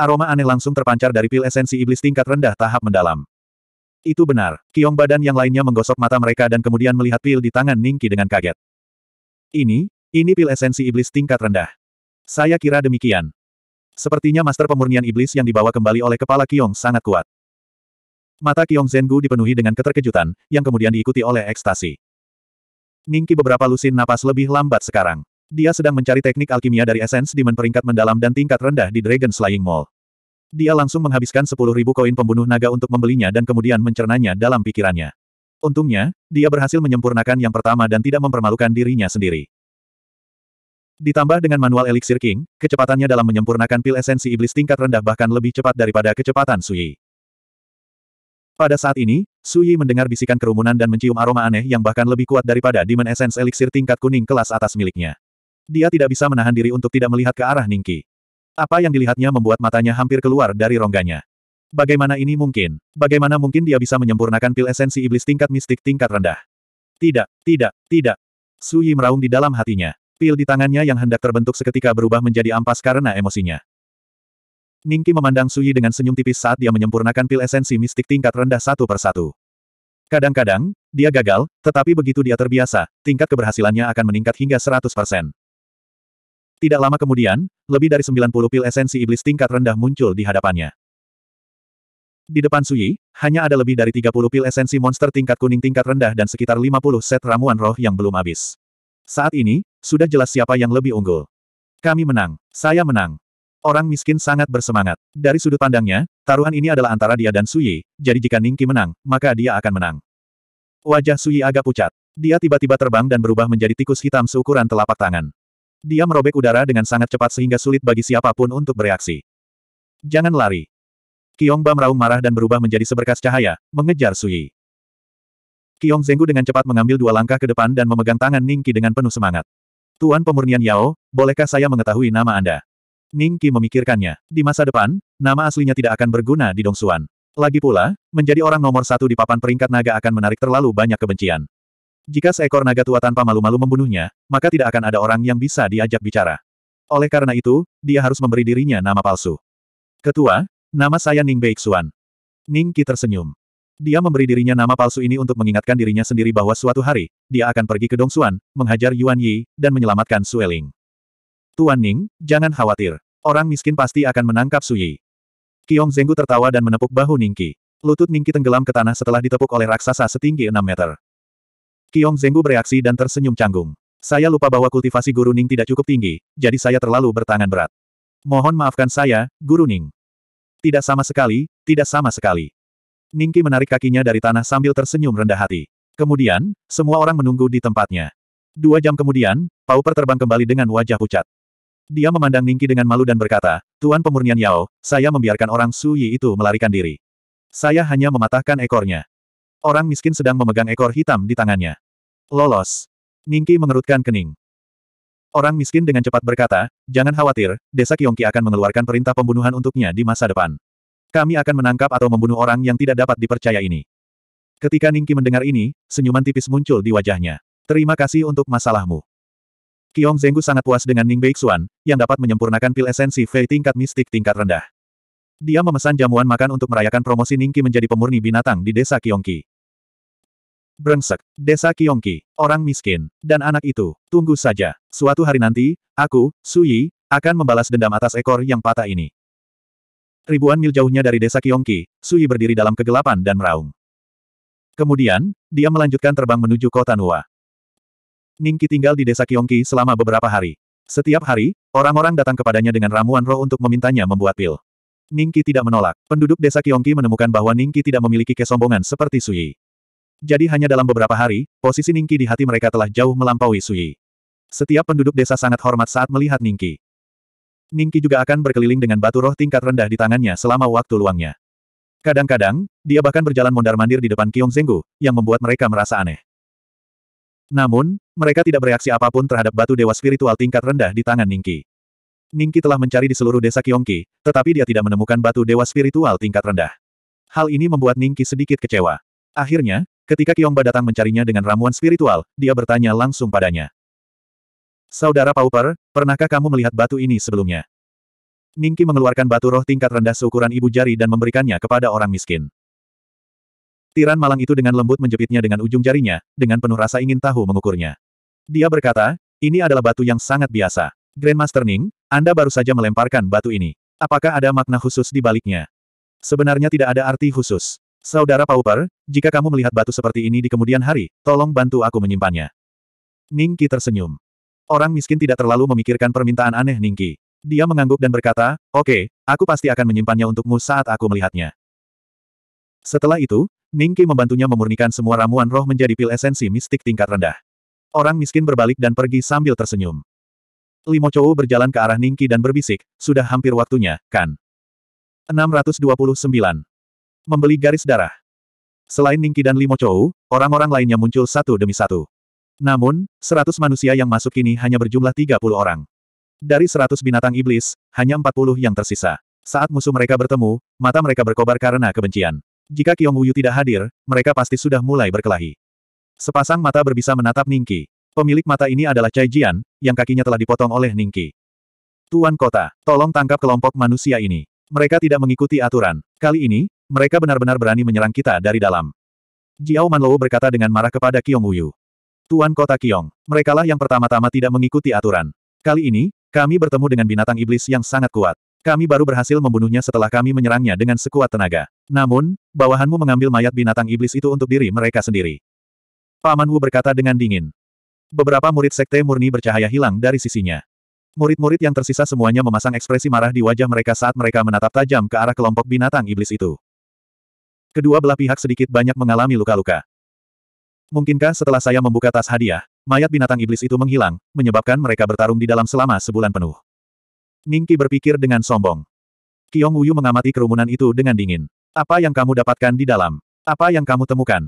Aroma aneh langsung terpancar dari pil esensi iblis tingkat rendah tahap mendalam. Itu benar. Kiong badan yang lainnya menggosok mata mereka dan kemudian melihat pil di tangan Ningki dengan kaget. Ini, ini pil esensi iblis tingkat rendah. Saya kira demikian. Sepertinya master pemurnian iblis yang dibawa kembali oleh kepala Kiong sangat kuat. Mata Kiong Zenggu dipenuhi dengan keterkejutan, yang kemudian diikuti oleh ekstasi. Ningki beberapa lusin napas lebih lambat sekarang. Dia sedang mencari teknik alkimia dari esens di peringkat mendalam dan tingkat rendah di Dragon Slaying Mall. Dia langsung menghabiskan 10.000 koin pembunuh naga untuk membelinya dan kemudian mencernanya dalam pikirannya. Untungnya, dia berhasil menyempurnakan yang pertama dan tidak mempermalukan dirinya sendiri. Ditambah dengan manual Elixir King, kecepatannya dalam menyempurnakan pil esensi iblis tingkat rendah bahkan lebih cepat daripada kecepatan Sui. Pada saat ini, Suyi mendengar bisikan kerumunan dan mencium aroma aneh yang bahkan lebih kuat daripada Demon Essence Elixir tingkat kuning kelas atas miliknya. Dia tidak bisa menahan diri untuk tidak melihat ke arah Ningki. Apa yang dilihatnya membuat matanya hampir keluar dari rongganya. Bagaimana ini mungkin? Bagaimana mungkin dia bisa menyempurnakan pil esensi iblis tingkat mistik tingkat rendah? Tidak, tidak, tidak. Suyi meraung di dalam hatinya. Pil di tangannya yang hendak terbentuk seketika berubah menjadi ampas karena emosinya. Ningki memandang Suyi dengan senyum tipis saat dia menyempurnakan pil esensi mistik tingkat rendah satu persatu. Kadang-kadang, dia gagal, tetapi begitu dia terbiasa, tingkat keberhasilannya akan meningkat hingga 100%. Tidak lama kemudian, lebih dari 90 pil esensi iblis tingkat rendah muncul di hadapannya. Di depan Suyi, hanya ada lebih dari 30 pil esensi monster tingkat kuning tingkat rendah dan sekitar 50 set ramuan roh yang belum habis. Saat ini, sudah jelas siapa yang lebih unggul. Kami menang. Saya menang. Orang miskin sangat bersemangat. Dari sudut pandangnya, taruhan ini adalah antara dia dan Suyi, jadi jika Ningki menang, maka dia akan menang. Wajah Suyi agak pucat. Dia tiba-tiba terbang dan berubah menjadi tikus hitam seukuran telapak tangan. Dia merobek udara dengan sangat cepat sehingga sulit bagi siapapun untuk bereaksi. Jangan lari. Kiong Bam raung marah dan berubah menjadi seberkas cahaya, mengejar Suyi. Kiong Zenggu dengan cepat mengambil dua langkah ke depan dan memegang tangan Ningki dengan penuh semangat. Tuan Pemurnian Yao, bolehkah saya mengetahui nama Anda? Ning Qi memikirkannya. Di masa depan, nama aslinya tidak akan berguna di Dong Xuan. Lagi pula, menjadi orang nomor satu di papan peringkat naga akan menarik terlalu banyak kebencian. Jika seekor naga tua tanpa malu-malu membunuhnya, maka tidak akan ada orang yang bisa diajak bicara. Oleh karena itu, dia harus memberi dirinya nama palsu. Ketua, nama saya Ning Beixuan. Ning Qi tersenyum. Dia memberi dirinya nama palsu ini untuk mengingatkan dirinya sendiri bahwa suatu hari, dia akan pergi ke Dong Xuan, menghajar Yuan Yi, dan menyelamatkan Sueling. Tuan Ning, jangan khawatir. Orang miskin pasti akan menangkap Suyi. Kiong Zenggu tertawa dan menepuk bahu Ningki. Lutut Ningki tenggelam ke tanah setelah ditepuk oleh raksasa setinggi 6 meter. Kiong Zenggu bereaksi dan tersenyum canggung. Saya lupa bahwa kultivasi Guru Ning tidak cukup tinggi, jadi saya terlalu bertangan berat. Mohon maafkan saya, Guru Ning. Tidak sama sekali, tidak sama sekali. Ningki menarik kakinya dari tanah sambil tersenyum rendah hati. Kemudian, semua orang menunggu di tempatnya. Dua jam kemudian, Pauper terbang kembali dengan wajah pucat. Dia memandang Ningki dengan malu dan berkata, Tuan Pemurnian Yao, saya membiarkan orang Su Yi itu melarikan diri. Saya hanya mematahkan ekornya. Orang miskin sedang memegang ekor hitam di tangannya. Lolos. Ningki mengerutkan kening. Orang miskin dengan cepat berkata, jangan khawatir, desa Kiongki akan mengeluarkan perintah pembunuhan untuknya di masa depan. Kami akan menangkap atau membunuh orang yang tidak dapat dipercaya ini. Ketika Ningki mendengar ini, senyuman tipis muncul di wajahnya. Terima kasih untuk masalahmu. Kiong Zenggu sangat puas dengan Ning Beixuan, yang dapat menyempurnakan pil esensi Fei tingkat mistik tingkat rendah. Dia memesan jamuan makan untuk merayakan promosi Ningki menjadi pemurni binatang di desa Kiongki. Brengsek, desa Kiongki, orang miskin, dan anak itu, tunggu saja. Suatu hari nanti, aku, Suyi, akan membalas dendam atas ekor yang patah ini. Ribuan mil jauhnya dari desa Su Sui berdiri dalam kegelapan dan meraung. Kemudian, dia melanjutkan terbang menuju kota Nua. Ningki tinggal di desa Kiongki selama beberapa hari. Setiap hari, orang-orang datang kepadanya dengan ramuan roh untuk memintanya membuat pil. Ningki tidak menolak. Penduduk desa Kiongki menemukan bahwa Ningki tidak memiliki kesombongan seperti Suyi. Jadi hanya dalam beberapa hari, posisi Ningki di hati mereka telah jauh melampaui Suyi. Setiap penduduk desa sangat hormat saat melihat Ningki. Ningki juga akan berkeliling dengan batu roh tingkat rendah di tangannya selama waktu luangnya. Kadang-kadang, dia bahkan berjalan mondar-mandir di depan Kiong Zenggu, yang membuat mereka merasa aneh. Namun, mereka tidak bereaksi apapun terhadap batu dewa spiritual tingkat rendah di tangan Ningki. Ningki telah mencari di seluruh desa Kyongki, tetapi dia tidak menemukan batu dewa spiritual tingkat rendah. Hal ini membuat Ningki sedikit kecewa. Akhirnya, ketika Kyongba datang mencarinya dengan ramuan spiritual, dia bertanya langsung padanya. Saudara Pauper, pernahkah kamu melihat batu ini sebelumnya? Ningki mengeluarkan batu roh tingkat rendah seukuran ibu jari dan memberikannya kepada orang miskin. Tiran malang itu dengan lembut menjepitnya dengan ujung jarinya, dengan penuh rasa ingin tahu mengukurnya. Dia berkata, ini adalah batu yang sangat biasa. Grandmaster Ning, Anda baru saja melemparkan batu ini. Apakah ada makna khusus di baliknya? Sebenarnya tidak ada arti khusus. Saudara Pauper, jika kamu melihat batu seperti ini di kemudian hari, tolong bantu aku menyimpannya. Ningki tersenyum. Orang miskin tidak terlalu memikirkan permintaan aneh Ningki. Dia mengangguk dan berkata, oke, okay, aku pasti akan menyimpannya untukmu saat aku melihatnya. Setelah itu, Ningki membantunya memurnikan semua ramuan roh menjadi pil esensi mistik tingkat rendah. Orang miskin berbalik dan pergi sambil tersenyum. Limo Chou berjalan ke arah Ningki dan berbisik, sudah hampir waktunya, kan? 629. Membeli garis darah. Selain Ningki dan Limo Chou, orang-orang lainnya muncul satu demi satu. Namun, seratus manusia yang masuk kini hanya berjumlah 30 orang. Dari seratus binatang iblis, hanya 40 yang tersisa. Saat musuh mereka bertemu, mata mereka berkobar karena kebencian. Jika Qiong Wuyu tidak hadir, mereka pasti sudah mulai berkelahi. Sepasang mata berbisa menatap Ningki. Pemilik mata ini adalah Cai Jian, yang kakinya telah dipotong oleh Ningki. Tuan Kota, tolong tangkap kelompok manusia ini. Mereka tidak mengikuti aturan. Kali ini, mereka benar-benar berani menyerang kita dari dalam. Jiao Manlou berkata dengan marah kepada Qiong Wuyu. Tuan Kota Qiong, merekalah yang pertama-tama tidak mengikuti aturan. Kali ini, kami bertemu dengan binatang iblis yang sangat kuat. Kami baru berhasil membunuhnya setelah kami menyerangnya dengan sekuat tenaga. Namun, bawahanmu mengambil mayat binatang iblis itu untuk diri mereka sendiri. Paman Wu berkata dengan dingin. Beberapa murid sekte murni bercahaya hilang dari sisinya. Murid-murid yang tersisa semuanya memasang ekspresi marah di wajah mereka saat mereka menatap tajam ke arah kelompok binatang iblis itu. Kedua belah pihak sedikit banyak mengalami luka-luka. Mungkinkah setelah saya membuka tas hadiah, mayat binatang iblis itu menghilang, menyebabkan mereka bertarung di dalam selama sebulan penuh. Ningki berpikir dengan sombong. Kiong Wuyu mengamati kerumunan itu dengan dingin. Apa yang kamu dapatkan di dalam? Apa yang kamu temukan?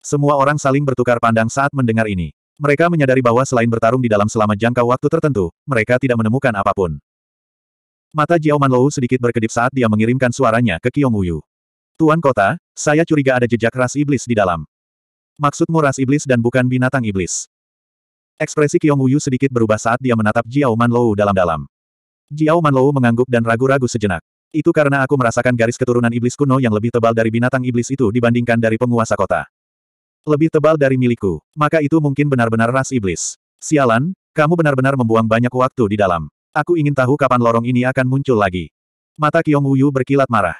Semua orang saling bertukar pandang saat mendengar ini. Mereka menyadari bahwa selain bertarung di dalam selama jangka waktu tertentu, mereka tidak menemukan apapun. Mata Jiao Manlou sedikit berkedip saat dia mengirimkan suaranya ke Kiong Wuyu. Tuan kota, saya curiga ada jejak ras iblis di dalam. Maksudmu ras iblis dan bukan binatang iblis. Ekspresi Kiong Wuyu sedikit berubah saat dia menatap Jiao Manlou dalam-dalam. Jiao Manlou mengangguk dan ragu-ragu sejenak. Itu karena aku merasakan garis keturunan iblis kuno yang lebih tebal dari binatang iblis itu dibandingkan dari penguasa kota. Lebih tebal dari milikku, maka itu mungkin benar-benar ras iblis. Sialan, kamu benar-benar membuang banyak waktu di dalam. Aku ingin tahu kapan lorong ini akan muncul lagi. Mata Kiong Wuyu berkilat marah.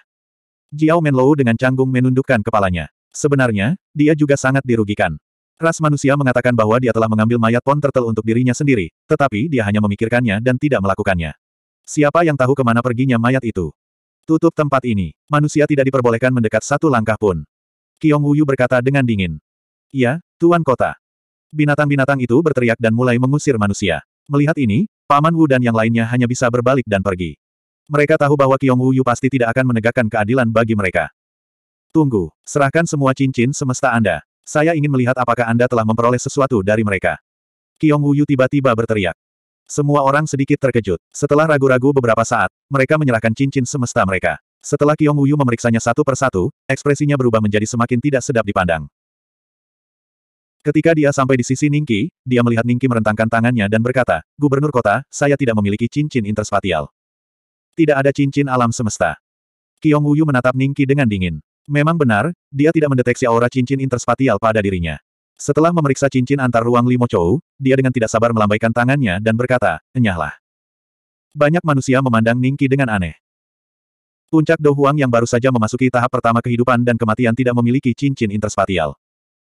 Jiao Menlou dengan canggung menundukkan kepalanya. Sebenarnya, dia juga sangat dirugikan. Ras manusia mengatakan bahwa dia telah mengambil mayat pon turtle untuk dirinya sendiri, tetapi dia hanya memikirkannya dan tidak melakukannya. Siapa yang tahu kemana perginya mayat itu? Tutup tempat ini. Manusia tidak diperbolehkan mendekat satu langkah pun. Kiong Wuyu berkata dengan dingin. Ya, Tuan Kota. Binatang-binatang itu berteriak dan mulai mengusir manusia. Melihat ini, Paman Wu dan yang lainnya hanya bisa berbalik dan pergi. Mereka tahu bahwa Kiong Wuyu pasti tidak akan menegakkan keadilan bagi mereka. Tunggu, serahkan semua cincin semesta Anda. Saya ingin melihat apakah Anda telah memperoleh sesuatu dari mereka. Kiong Wuyu tiba-tiba berteriak. Semua orang sedikit terkejut. Setelah ragu-ragu beberapa saat, mereka menyerahkan cincin semesta mereka. Setelah Kiong Wuyu memeriksanya satu persatu, ekspresinya berubah menjadi semakin tidak sedap dipandang. Ketika dia sampai di sisi Ningki, dia melihat Ningki merentangkan tangannya dan berkata, Gubernur kota, saya tidak memiliki cincin interspatial. Tidak ada cincin alam semesta. Kiong Wuyu menatap Ningki dengan dingin. Memang benar, dia tidak mendeteksi aura cincin interspatial pada dirinya. Setelah memeriksa cincin antar ruang Limo Chou, dia dengan tidak sabar melambaikan tangannya dan berkata, enyahlah. Banyak manusia memandang Ningki dengan aneh. Puncak Dohuang yang baru saja memasuki tahap pertama kehidupan dan kematian tidak memiliki cincin interspatial.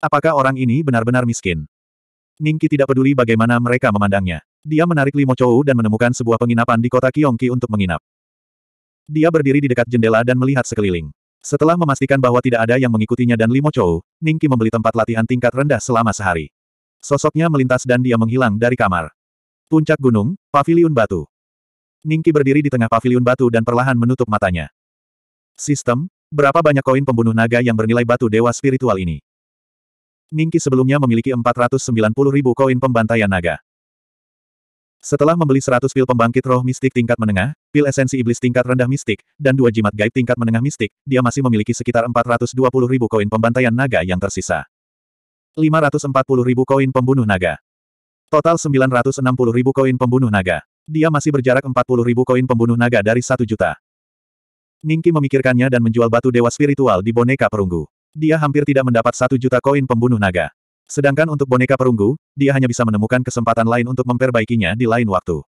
Apakah orang ini benar-benar miskin? Ningki tidak peduli bagaimana mereka memandangnya. Dia menarik Limo Chou dan menemukan sebuah penginapan di kota Kyongki untuk menginap. Dia berdiri di dekat jendela dan melihat sekeliling. Setelah memastikan bahwa tidak ada yang mengikutinya dan Limo Chou, Ningki membeli tempat latihan tingkat rendah selama sehari. Sosoknya melintas dan dia menghilang dari kamar. Puncak gunung, paviliun batu. Ningki berdiri di tengah paviliun batu dan perlahan menutup matanya. Sistem, berapa banyak koin pembunuh naga yang bernilai batu dewa spiritual ini? Ningki sebelumnya memiliki 490 ribu koin pembantaian naga. Setelah membeli 100 pil pembangkit roh mistik tingkat menengah, pil esensi iblis tingkat rendah mistik, dan dua jimat gaib tingkat menengah mistik, dia masih memiliki sekitar 420 ribu koin pembantaian naga yang tersisa. 540 ribu koin pembunuh naga. Total 960 ribu koin pembunuh naga. Dia masih berjarak 40 ribu koin pembunuh naga dari 1 juta. Ningki memikirkannya dan menjual batu dewa spiritual di boneka perunggu. Dia hampir tidak mendapat 1 juta koin pembunuh naga. Sedangkan untuk boneka perunggu, dia hanya bisa menemukan kesempatan lain untuk memperbaikinya di lain waktu.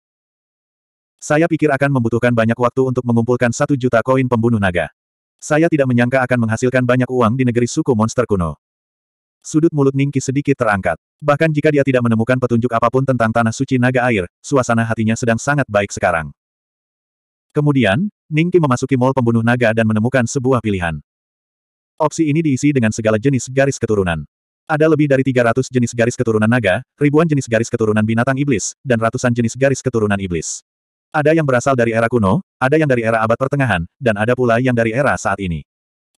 Saya pikir akan membutuhkan banyak waktu untuk mengumpulkan satu juta koin pembunuh naga. Saya tidak menyangka akan menghasilkan banyak uang di negeri suku monster kuno. Sudut mulut Ningki sedikit terangkat. Bahkan jika dia tidak menemukan petunjuk apapun tentang Tanah Suci Naga Air, suasana hatinya sedang sangat baik sekarang. Kemudian, Ningki memasuki mall pembunuh naga dan menemukan sebuah pilihan. Opsi ini diisi dengan segala jenis garis keturunan. Ada lebih dari 300 jenis garis keturunan naga, ribuan jenis garis keturunan binatang iblis, dan ratusan jenis garis keturunan iblis. Ada yang berasal dari era kuno, ada yang dari era abad pertengahan, dan ada pula yang dari era saat ini.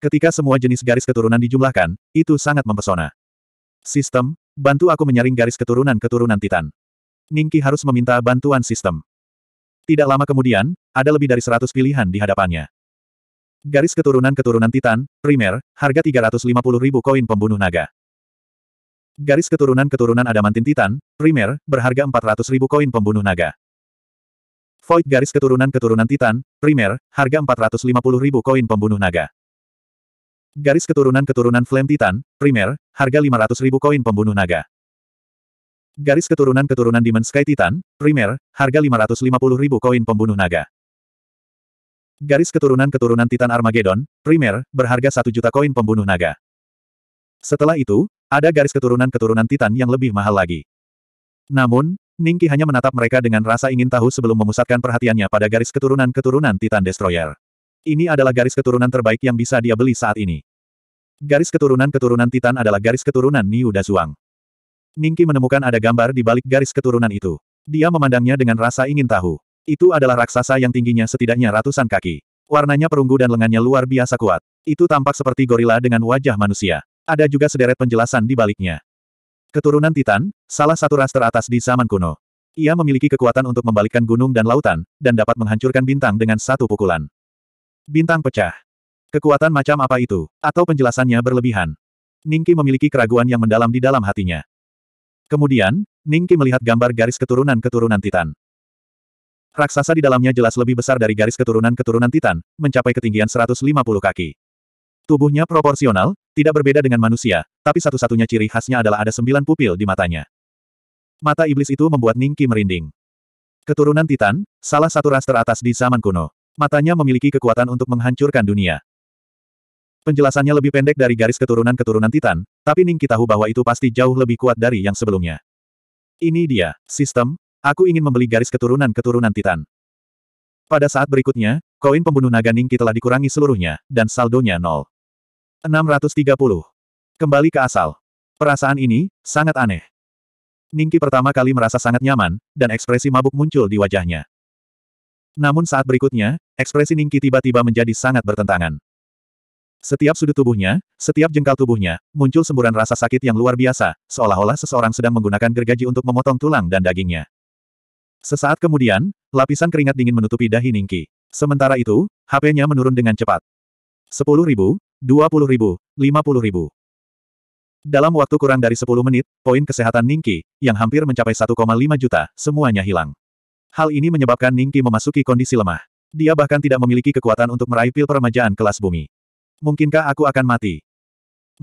Ketika semua jenis garis keturunan dijumlahkan, itu sangat mempesona. Sistem, bantu aku menyaring garis keturunan-keturunan Titan. Ningki harus meminta bantuan sistem. Tidak lama kemudian, ada lebih dari 100 pilihan di hadapannya. Garis keturunan-keturunan Titan, primer, harga ribu koin pembunuh naga. Garis keturunan-keturunan Adamantin Titan, primer, berharga 400 ribu koin pembunuh naga. Void garis keturunan-keturunan Titan, primer, harga 450 ribu koin pembunuh naga. Garis keturunan-keturunan Flame Titan, primer, harga 500 ribu koin pembunuh naga. Garis keturunan-keturunan Demon Sky Titan, primer, harga 550 ribu koin pembunuh naga. Garis keturunan-keturunan Titan Armageddon, primer, berharga 1 juta koin pembunuh naga. Setelah itu, ada garis keturunan-keturunan Titan yang lebih mahal lagi. Namun, Ningki hanya menatap mereka dengan rasa ingin tahu sebelum memusatkan perhatiannya pada garis keturunan-keturunan Titan Destroyer. Ini adalah garis keturunan terbaik yang bisa dia beli saat ini. Garis keturunan-keturunan Titan adalah garis keturunan Niu Dazuang. Ningki menemukan ada gambar di balik garis keturunan itu. Dia memandangnya dengan rasa ingin tahu. Itu adalah raksasa yang tingginya setidaknya ratusan kaki. Warnanya perunggu dan lengannya luar biasa kuat. Itu tampak seperti gorila dengan wajah manusia ada juga sederet penjelasan di baliknya. Keturunan Titan, salah satu ras teratas di zaman kuno. Ia memiliki kekuatan untuk membalikkan gunung dan lautan, dan dapat menghancurkan bintang dengan satu pukulan. Bintang pecah. Kekuatan macam apa itu, atau penjelasannya berlebihan. Ningki memiliki keraguan yang mendalam di dalam hatinya. Kemudian, Ningki melihat gambar garis keturunan-keturunan Titan. Raksasa di dalamnya jelas lebih besar dari garis keturunan-keturunan Titan, mencapai ketinggian 150 kaki. Tubuhnya proporsional, tidak berbeda dengan manusia, tapi satu-satunya ciri khasnya adalah ada sembilan pupil di matanya. Mata iblis itu membuat Ningki merinding. Keturunan Titan, salah satu ras teratas di zaman kuno. Matanya memiliki kekuatan untuk menghancurkan dunia. Penjelasannya lebih pendek dari garis keturunan-keturunan Titan, tapi Ningki tahu bahwa itu pasti jauh lebih kuat dari yang sebelumnya. Ini dia, sistem, aku ingin membeli garis keturunan-keturunan Titan. Pada saat berikutnya, koin pembunuh naga Ningki telah dikurangi seluruhnya, dan saldonya nol. 630. Kembali ke asal. Perasaan ini, sangat aneh. Ningki pertama kali merasa sangat nyaman, dan ekspresi mabuk muncul di wajahnya. Namun saat berikutnya, ekspresi Ningki tiba-tiba menjadi sangat bertentangan. Setiap sudut tubuhnya, setiap jengkal tubuhnya, muncul semburan rasa sakit yang luar biasa, seolah-olah seseorang sedang menggunakan gergaji untuk memotong tulang dan dagingnya. Sesaat kemudian, lapisan keringat dingin menutupi dahi Ningki. Sementara itu, HP-nya menurun dengan cepat. 10 ribu, 20 ribu, 50 ribu. Dalam waktu kurang dari 10 menit, poin kesehatan Ningki, yang hampir mencapai 1,5 juta, semuanya hilang. Hal ini menyebabkan Ningki memasuki kondisi lemah. Dia bahkan tidak memiliki kekuatan untuk meraih pil peremajaan kelas bumi. Mungkinkah aku akan mati?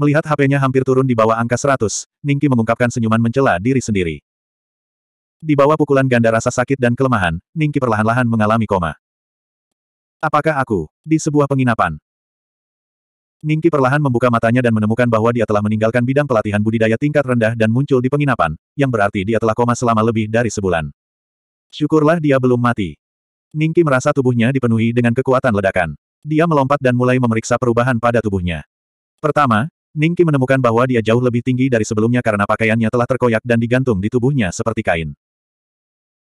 Melihat HP-nya hampir turun di bawah angka 100, Ningki mengungkapkan senyuman mencela diri sendiri. Di bawah pukulan ganda rasa sakit dan kelemahan, Ningki perlahan-lahan mengalami koma. Apakah aku, di sebuah penginapan, Ningki perlahan membuka matanya dan menemukan bahwa dia telah meninggalkan bidang pelatihan budidaya tingkat rendah dan muncul di penginapan, yang berarti dia telah koma selama lebih dari sebulan. Syukurlah dia belum mati. Ningki merasa tubuhnya dipenuhi dengan kekuatan ledakan. Dia melompat dan mulai memeriksa perubahan pada tubuhnya. Pertama, Ningki menemukan bahwa dia jauh lebih tinggi dari sebelumnya karena pakaiannya telah terkoyak dan digantung di tubuhnya seperti kain.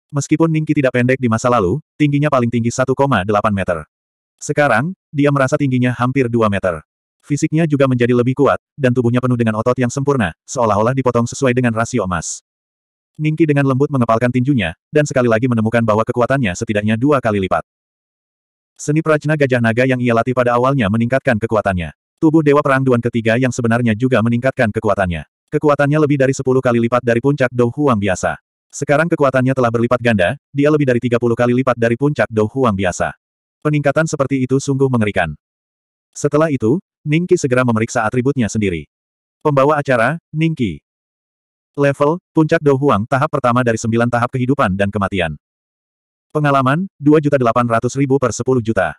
Meskipun Ningki tidak pendek di masa lalu, tingginya paling tinggi 1,8 meter. Sekarang, dia merasa tingginya hampir 2 meter. Fisiknya juga menjadi lebih kuat, dan tubuhnya penuh dengan otot yang sempurna, seolah-olah dipotong sesuai dengan rasio emas. Ningki dengan lembut mengepalkan tinjunya, dan sekali lagi menemukan bahwa kekuatannya setidaknya dua kali lipat. Seni prajna gajah naga yang ia latih pada awalnya meningkatkan kekuatannya. Tubuh Dewa Perang Duan ketiga yang sebenarnya juga meningkatkan kekuatannya. Kekuatannya lebih dari 10 kali lipat dari puncak Dou Huang biasa. Sekarang kekuatannya telah berlipat ganda, dia lebih dari 30 kali lipat dari puncak Dou Huang biasa. Peningkatan seperti itu sungguh mengerikan. Setelah itu, Ningki segera memeriksa atributnya sendiri. Pembawa acara, Ningki. Level, Puncak Dou tahap pertama dari sembilan tahap kehidupan dan kematian. Pengalaman, 2.800.000 per 10 juta.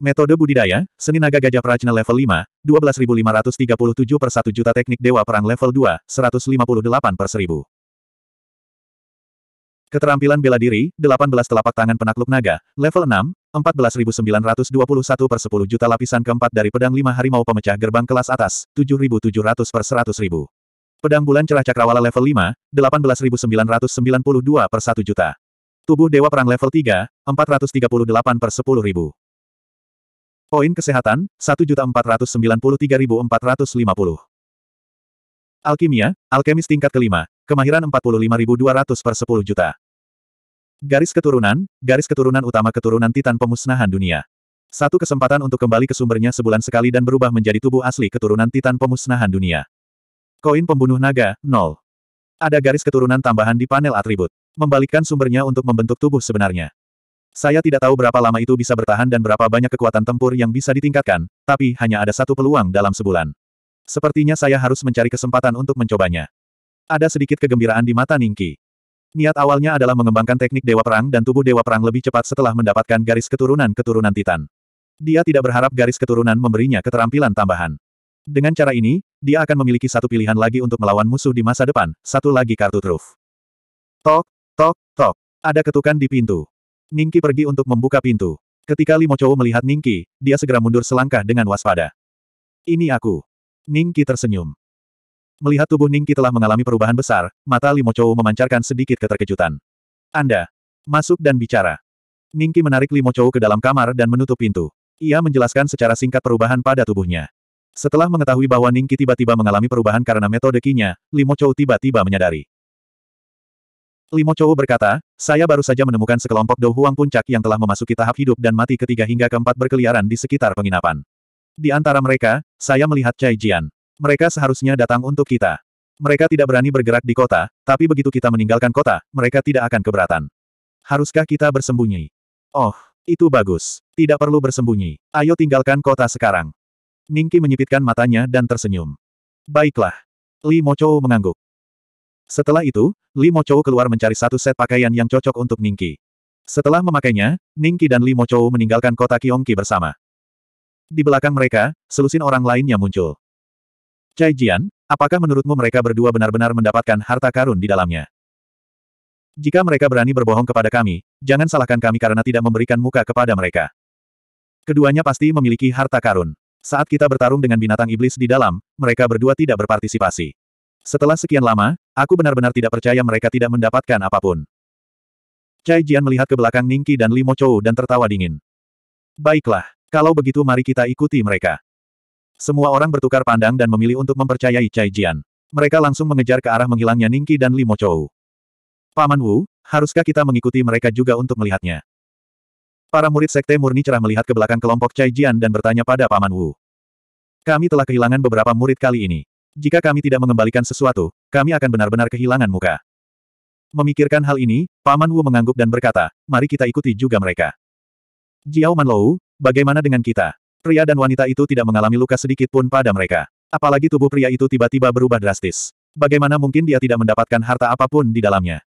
Metode budidaya, seni naga gajah prajna level 5, 12.537 per 1 juta teknik dewa perang level 2, 158 per 1000. Keterampilan bela diri, 18 telapak tangan penakluk naga, level 6, 14921 per 10 juta lapisan keempat dari pedang lima harimau pemecah gerbang kelas atas, 7700 per 100.000. ribu. Pedang bulan cerah cakrawala level 5, 18992 per 1 juta. Tubuh Dewa Perang level 3, 438 per 10.000. ribu. Poin kesehatan, 1.493.450. Alkimia, alkemis tingkat kelima, kemahiran 45.200 per 10 juta. Garis keturunan, garis keturunan utama keturunan Titan Pemusnahan Dunia. Satu kesempatan untuk kembali ke sumbernya sebulan sekali dan berubah menjadi tubuh asli keturunan Titan Pemusnahan Dunia. Koin Pembunuh Naga, 0. Ada garis keturunan tambahan di panel atribut. Membalikkan sumbernya untuk membentuk tubuh sebenarnya. Saya tidak tahu berapa lama itu bisa bertahan dan berapa banyak kekuatan tempur yang bisa ditingkatkan, tapi hanya ada satu peluang dalam sebulan. Sepertinya saya harus mencari kesempatan untuk mencobanya. Ada sedikit kegembiraan di mata Ningki. Niat awalnya adalah mengembangkan teknik Dewa Perang dan tubuh Dewa Perang lebih cepat setelah mendapatkan garis keturunan-keturunan Titan. Dia tidak berharap garis keturunan memberinya keterampilan tambahan. Dengan cara ini, dia akan memiliki satu pilihan lagi untuk melawan musuh di masa depan, satu lagi kartu truf. Tok, tok, tok. Ada ketukan di pintu. Ningki pergi untuk membuka pintu. Ketika Limo Chou melihat Ningki, dia segera mundur selangkah dengan waspada. Ini aku. Ningki tersenyum. Melihat tubuh Ningki telah mengalami perubahan besar, mata Limo Chou memancarkan sedikit keterkejutan. Anda, masuk dan bicara. Ningki menarik Limo Chou ke dalam kamar dan menutup pintu. Ia menjelaskan secara singkat perubahan pada tubuhnya. Setelah mengetahui bahwa Ningki tiba-tiba mengalami perubahan karena metode kinya, Limo Chou tiba-tiba menyadari. Limo Chou berkata, saya baru saja menemukan sekelompok Dou Puncak yang telah memasuki tahap hidup dan mati ketiga hingga keempat berkeliaran di sekitar penginapan. Di antara mereka, saya melihat Chai Jian. Mereka seharusnya datang untuk kita. Mereka tidak berani bergerak di kota, tapi begitu kita meninggalkan kota, mereka tidak akan keberatan. Haruskah kita bersembunyi? Oh, itu bagus. Tidak perlu bersembunyi. Ayo tinggalkan kota sekarang. Ningki menyipitkan matanya dan tersenyum. Baiklah. Li Mochou mengangguk. Setelah itu, Li Mochou keluar mencari satu set pakaian yang cocok untuk Ningki. Setelah memakainya, Ningki dan Li Mochou meninggalkan kota Kiongki bersama. Di belakang mereka, selusin orang lainnya muncul. Cai Jian, apakah menurutmu mereka berdua benar-benar mendapatkan harta karun di dalamnya? Jika mereka berani berbohong kepada kami, jangan salahkan kami karena tidak memberikan muka kepada mereka. Keduanya pasti memiliki harta karun. Saat kita bertarung dengan binatang iblis di dalam, mereka berdua tidak berpartisipasi. Setelah sekian lama, aku benar-benar tidak percaya mereka tidak mendapatkan apapun. Cai Jian melihat ke belakang Ningki dan Limo Chou dan tertawa dingin. Baiklah, kalau begitu mari kita ikuti mereka. Semua orang bertukar pandang dan memilih untuk mempercayai Cai Jian. Mereka langsung mengejar ke arah menghilangnya Ningki dan Limo Chou. Paman Wu, haruskah kita mengikuti mereka juga untuk melihatnya? Para murid sekte murni cerah melihat ke belakang kelompok Cai Jian dan bertanya pada Paman Wu. Kami telah kehilangan beberapa murid kali ini. Jika kami tidak mengembalikan sesuatu, kami akan benar-benar kehilangan muka. Memikirkan hal ini, Paman Wu mengangguk dan berkata, mari kita ikuti juga mereka. Jiao Manlou, bagaimana dengan kita? Pria dan wanita itu tidak mengalami luka sedikit pun pada mereka. Apalagi tubuh pria itu tiba-tiba berubah drastis. Bagaimana mungkin dia tidak mendapatkan harta apapun di dalamnya?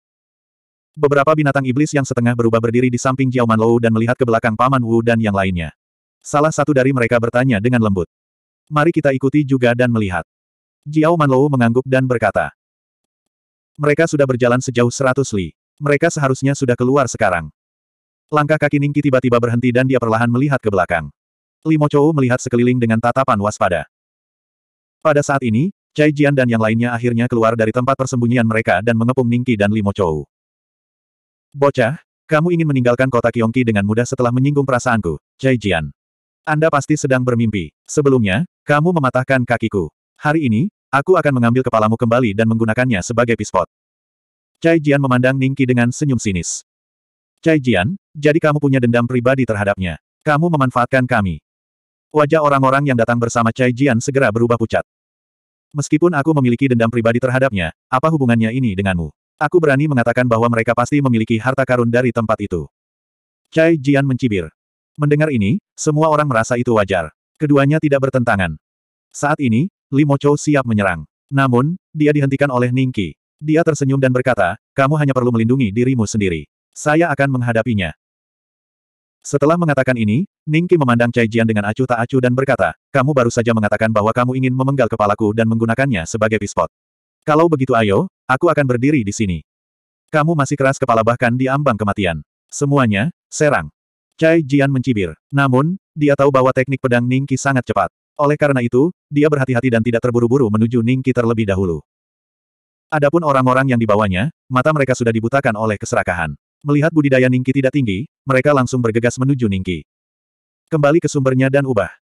Beberapa binatang iblis yang setengah berubah berdiri di samping Jiao Manlou dan melihat ke belakang Paman Wu dan yang lainnya. Salah satu dari mereka bertanya dengan lembut. Mari kita ikuti juga dan melihat. Jiao Manlou mengangguk dan berkata. Mereka sudah berjalan sejauh seratus li. Mereka seharusnya sudah keluar sekarang. Langkah kaki Ningki tiba-tiba berhenti dan dia perlahan melihat ke belakang. Limo Chou melihat sekeliling dengan tatapan waspada. Pada saat ini, Cai Jian dan yang lainnya akhirnya keluar dari tempat persembunyian mereka dan mengepung Ningki dan Limo Chou. Bocah, kamu ingin meninggalkan kota Kiongki dengan mudah setelah menyinggung perasaanku, Cai Jian. Anda pasti sedang bermimpi. Sebelumnya, kamu mematahkan kakiku. Hari ini, aku akan mengambil kepalamu kembali dan menggunakannya sebagai pispot. Cai Jian memandang Ningki dengan senyum sinis. Cai Jian, jadi kamu punya dendam pribadi terhadapnya. Kamu memanfaatkan kami. Wajah orang-orang yang datang bersama Chai Jian segera berubah pucat. Meskipun aku memiliki dendam pribadi terhadapnya, apa hubungannya ini denganmu? Aku berani mengatakan bahwa mereka pasti memiliki harta karun dari tempat itu. Chai Jian mencibir. Mendengar ini, semua orang merasa itu wajar. Keduanya tidak bertentangan. Saat ini, Li Chou siap menyerang. Namun, dia dihentikan oleh Ningki. Dia tersenyum dan berkata, kamu hanya perlu melindungi dirimu sendiri. Saya akan menghadapinya. Setelah mengatakan ini, Ningki memandang Cai Jian dengan acuh tak acuh dan berkata, kamu baru saja mengatakan bahwa kamu ingin memenggal kepalaku dan menggunakannya sebagai pispot. Kalau begitu ayo, aku akan berdiri di sini. Kamu masih keras kepala bahkan di ambang kematian. Semuanya, serang. Cai Jian mencibir. Namun, dia tahu bahwa teknik pedang Ningki sangat cepat. Oleh karena itu, dia berhati-hati dan tidak terburu-buru menuju Ningki terlebih dahulu. Adapun orang-orang yang dibawanya, mata mereka sudah dibutakan oleh keserakahan. Melihat budidaya Ningki tidak tinggi, mereka langsung bergegas menuju Ningki. Kembali ke sumbernya dan ubah.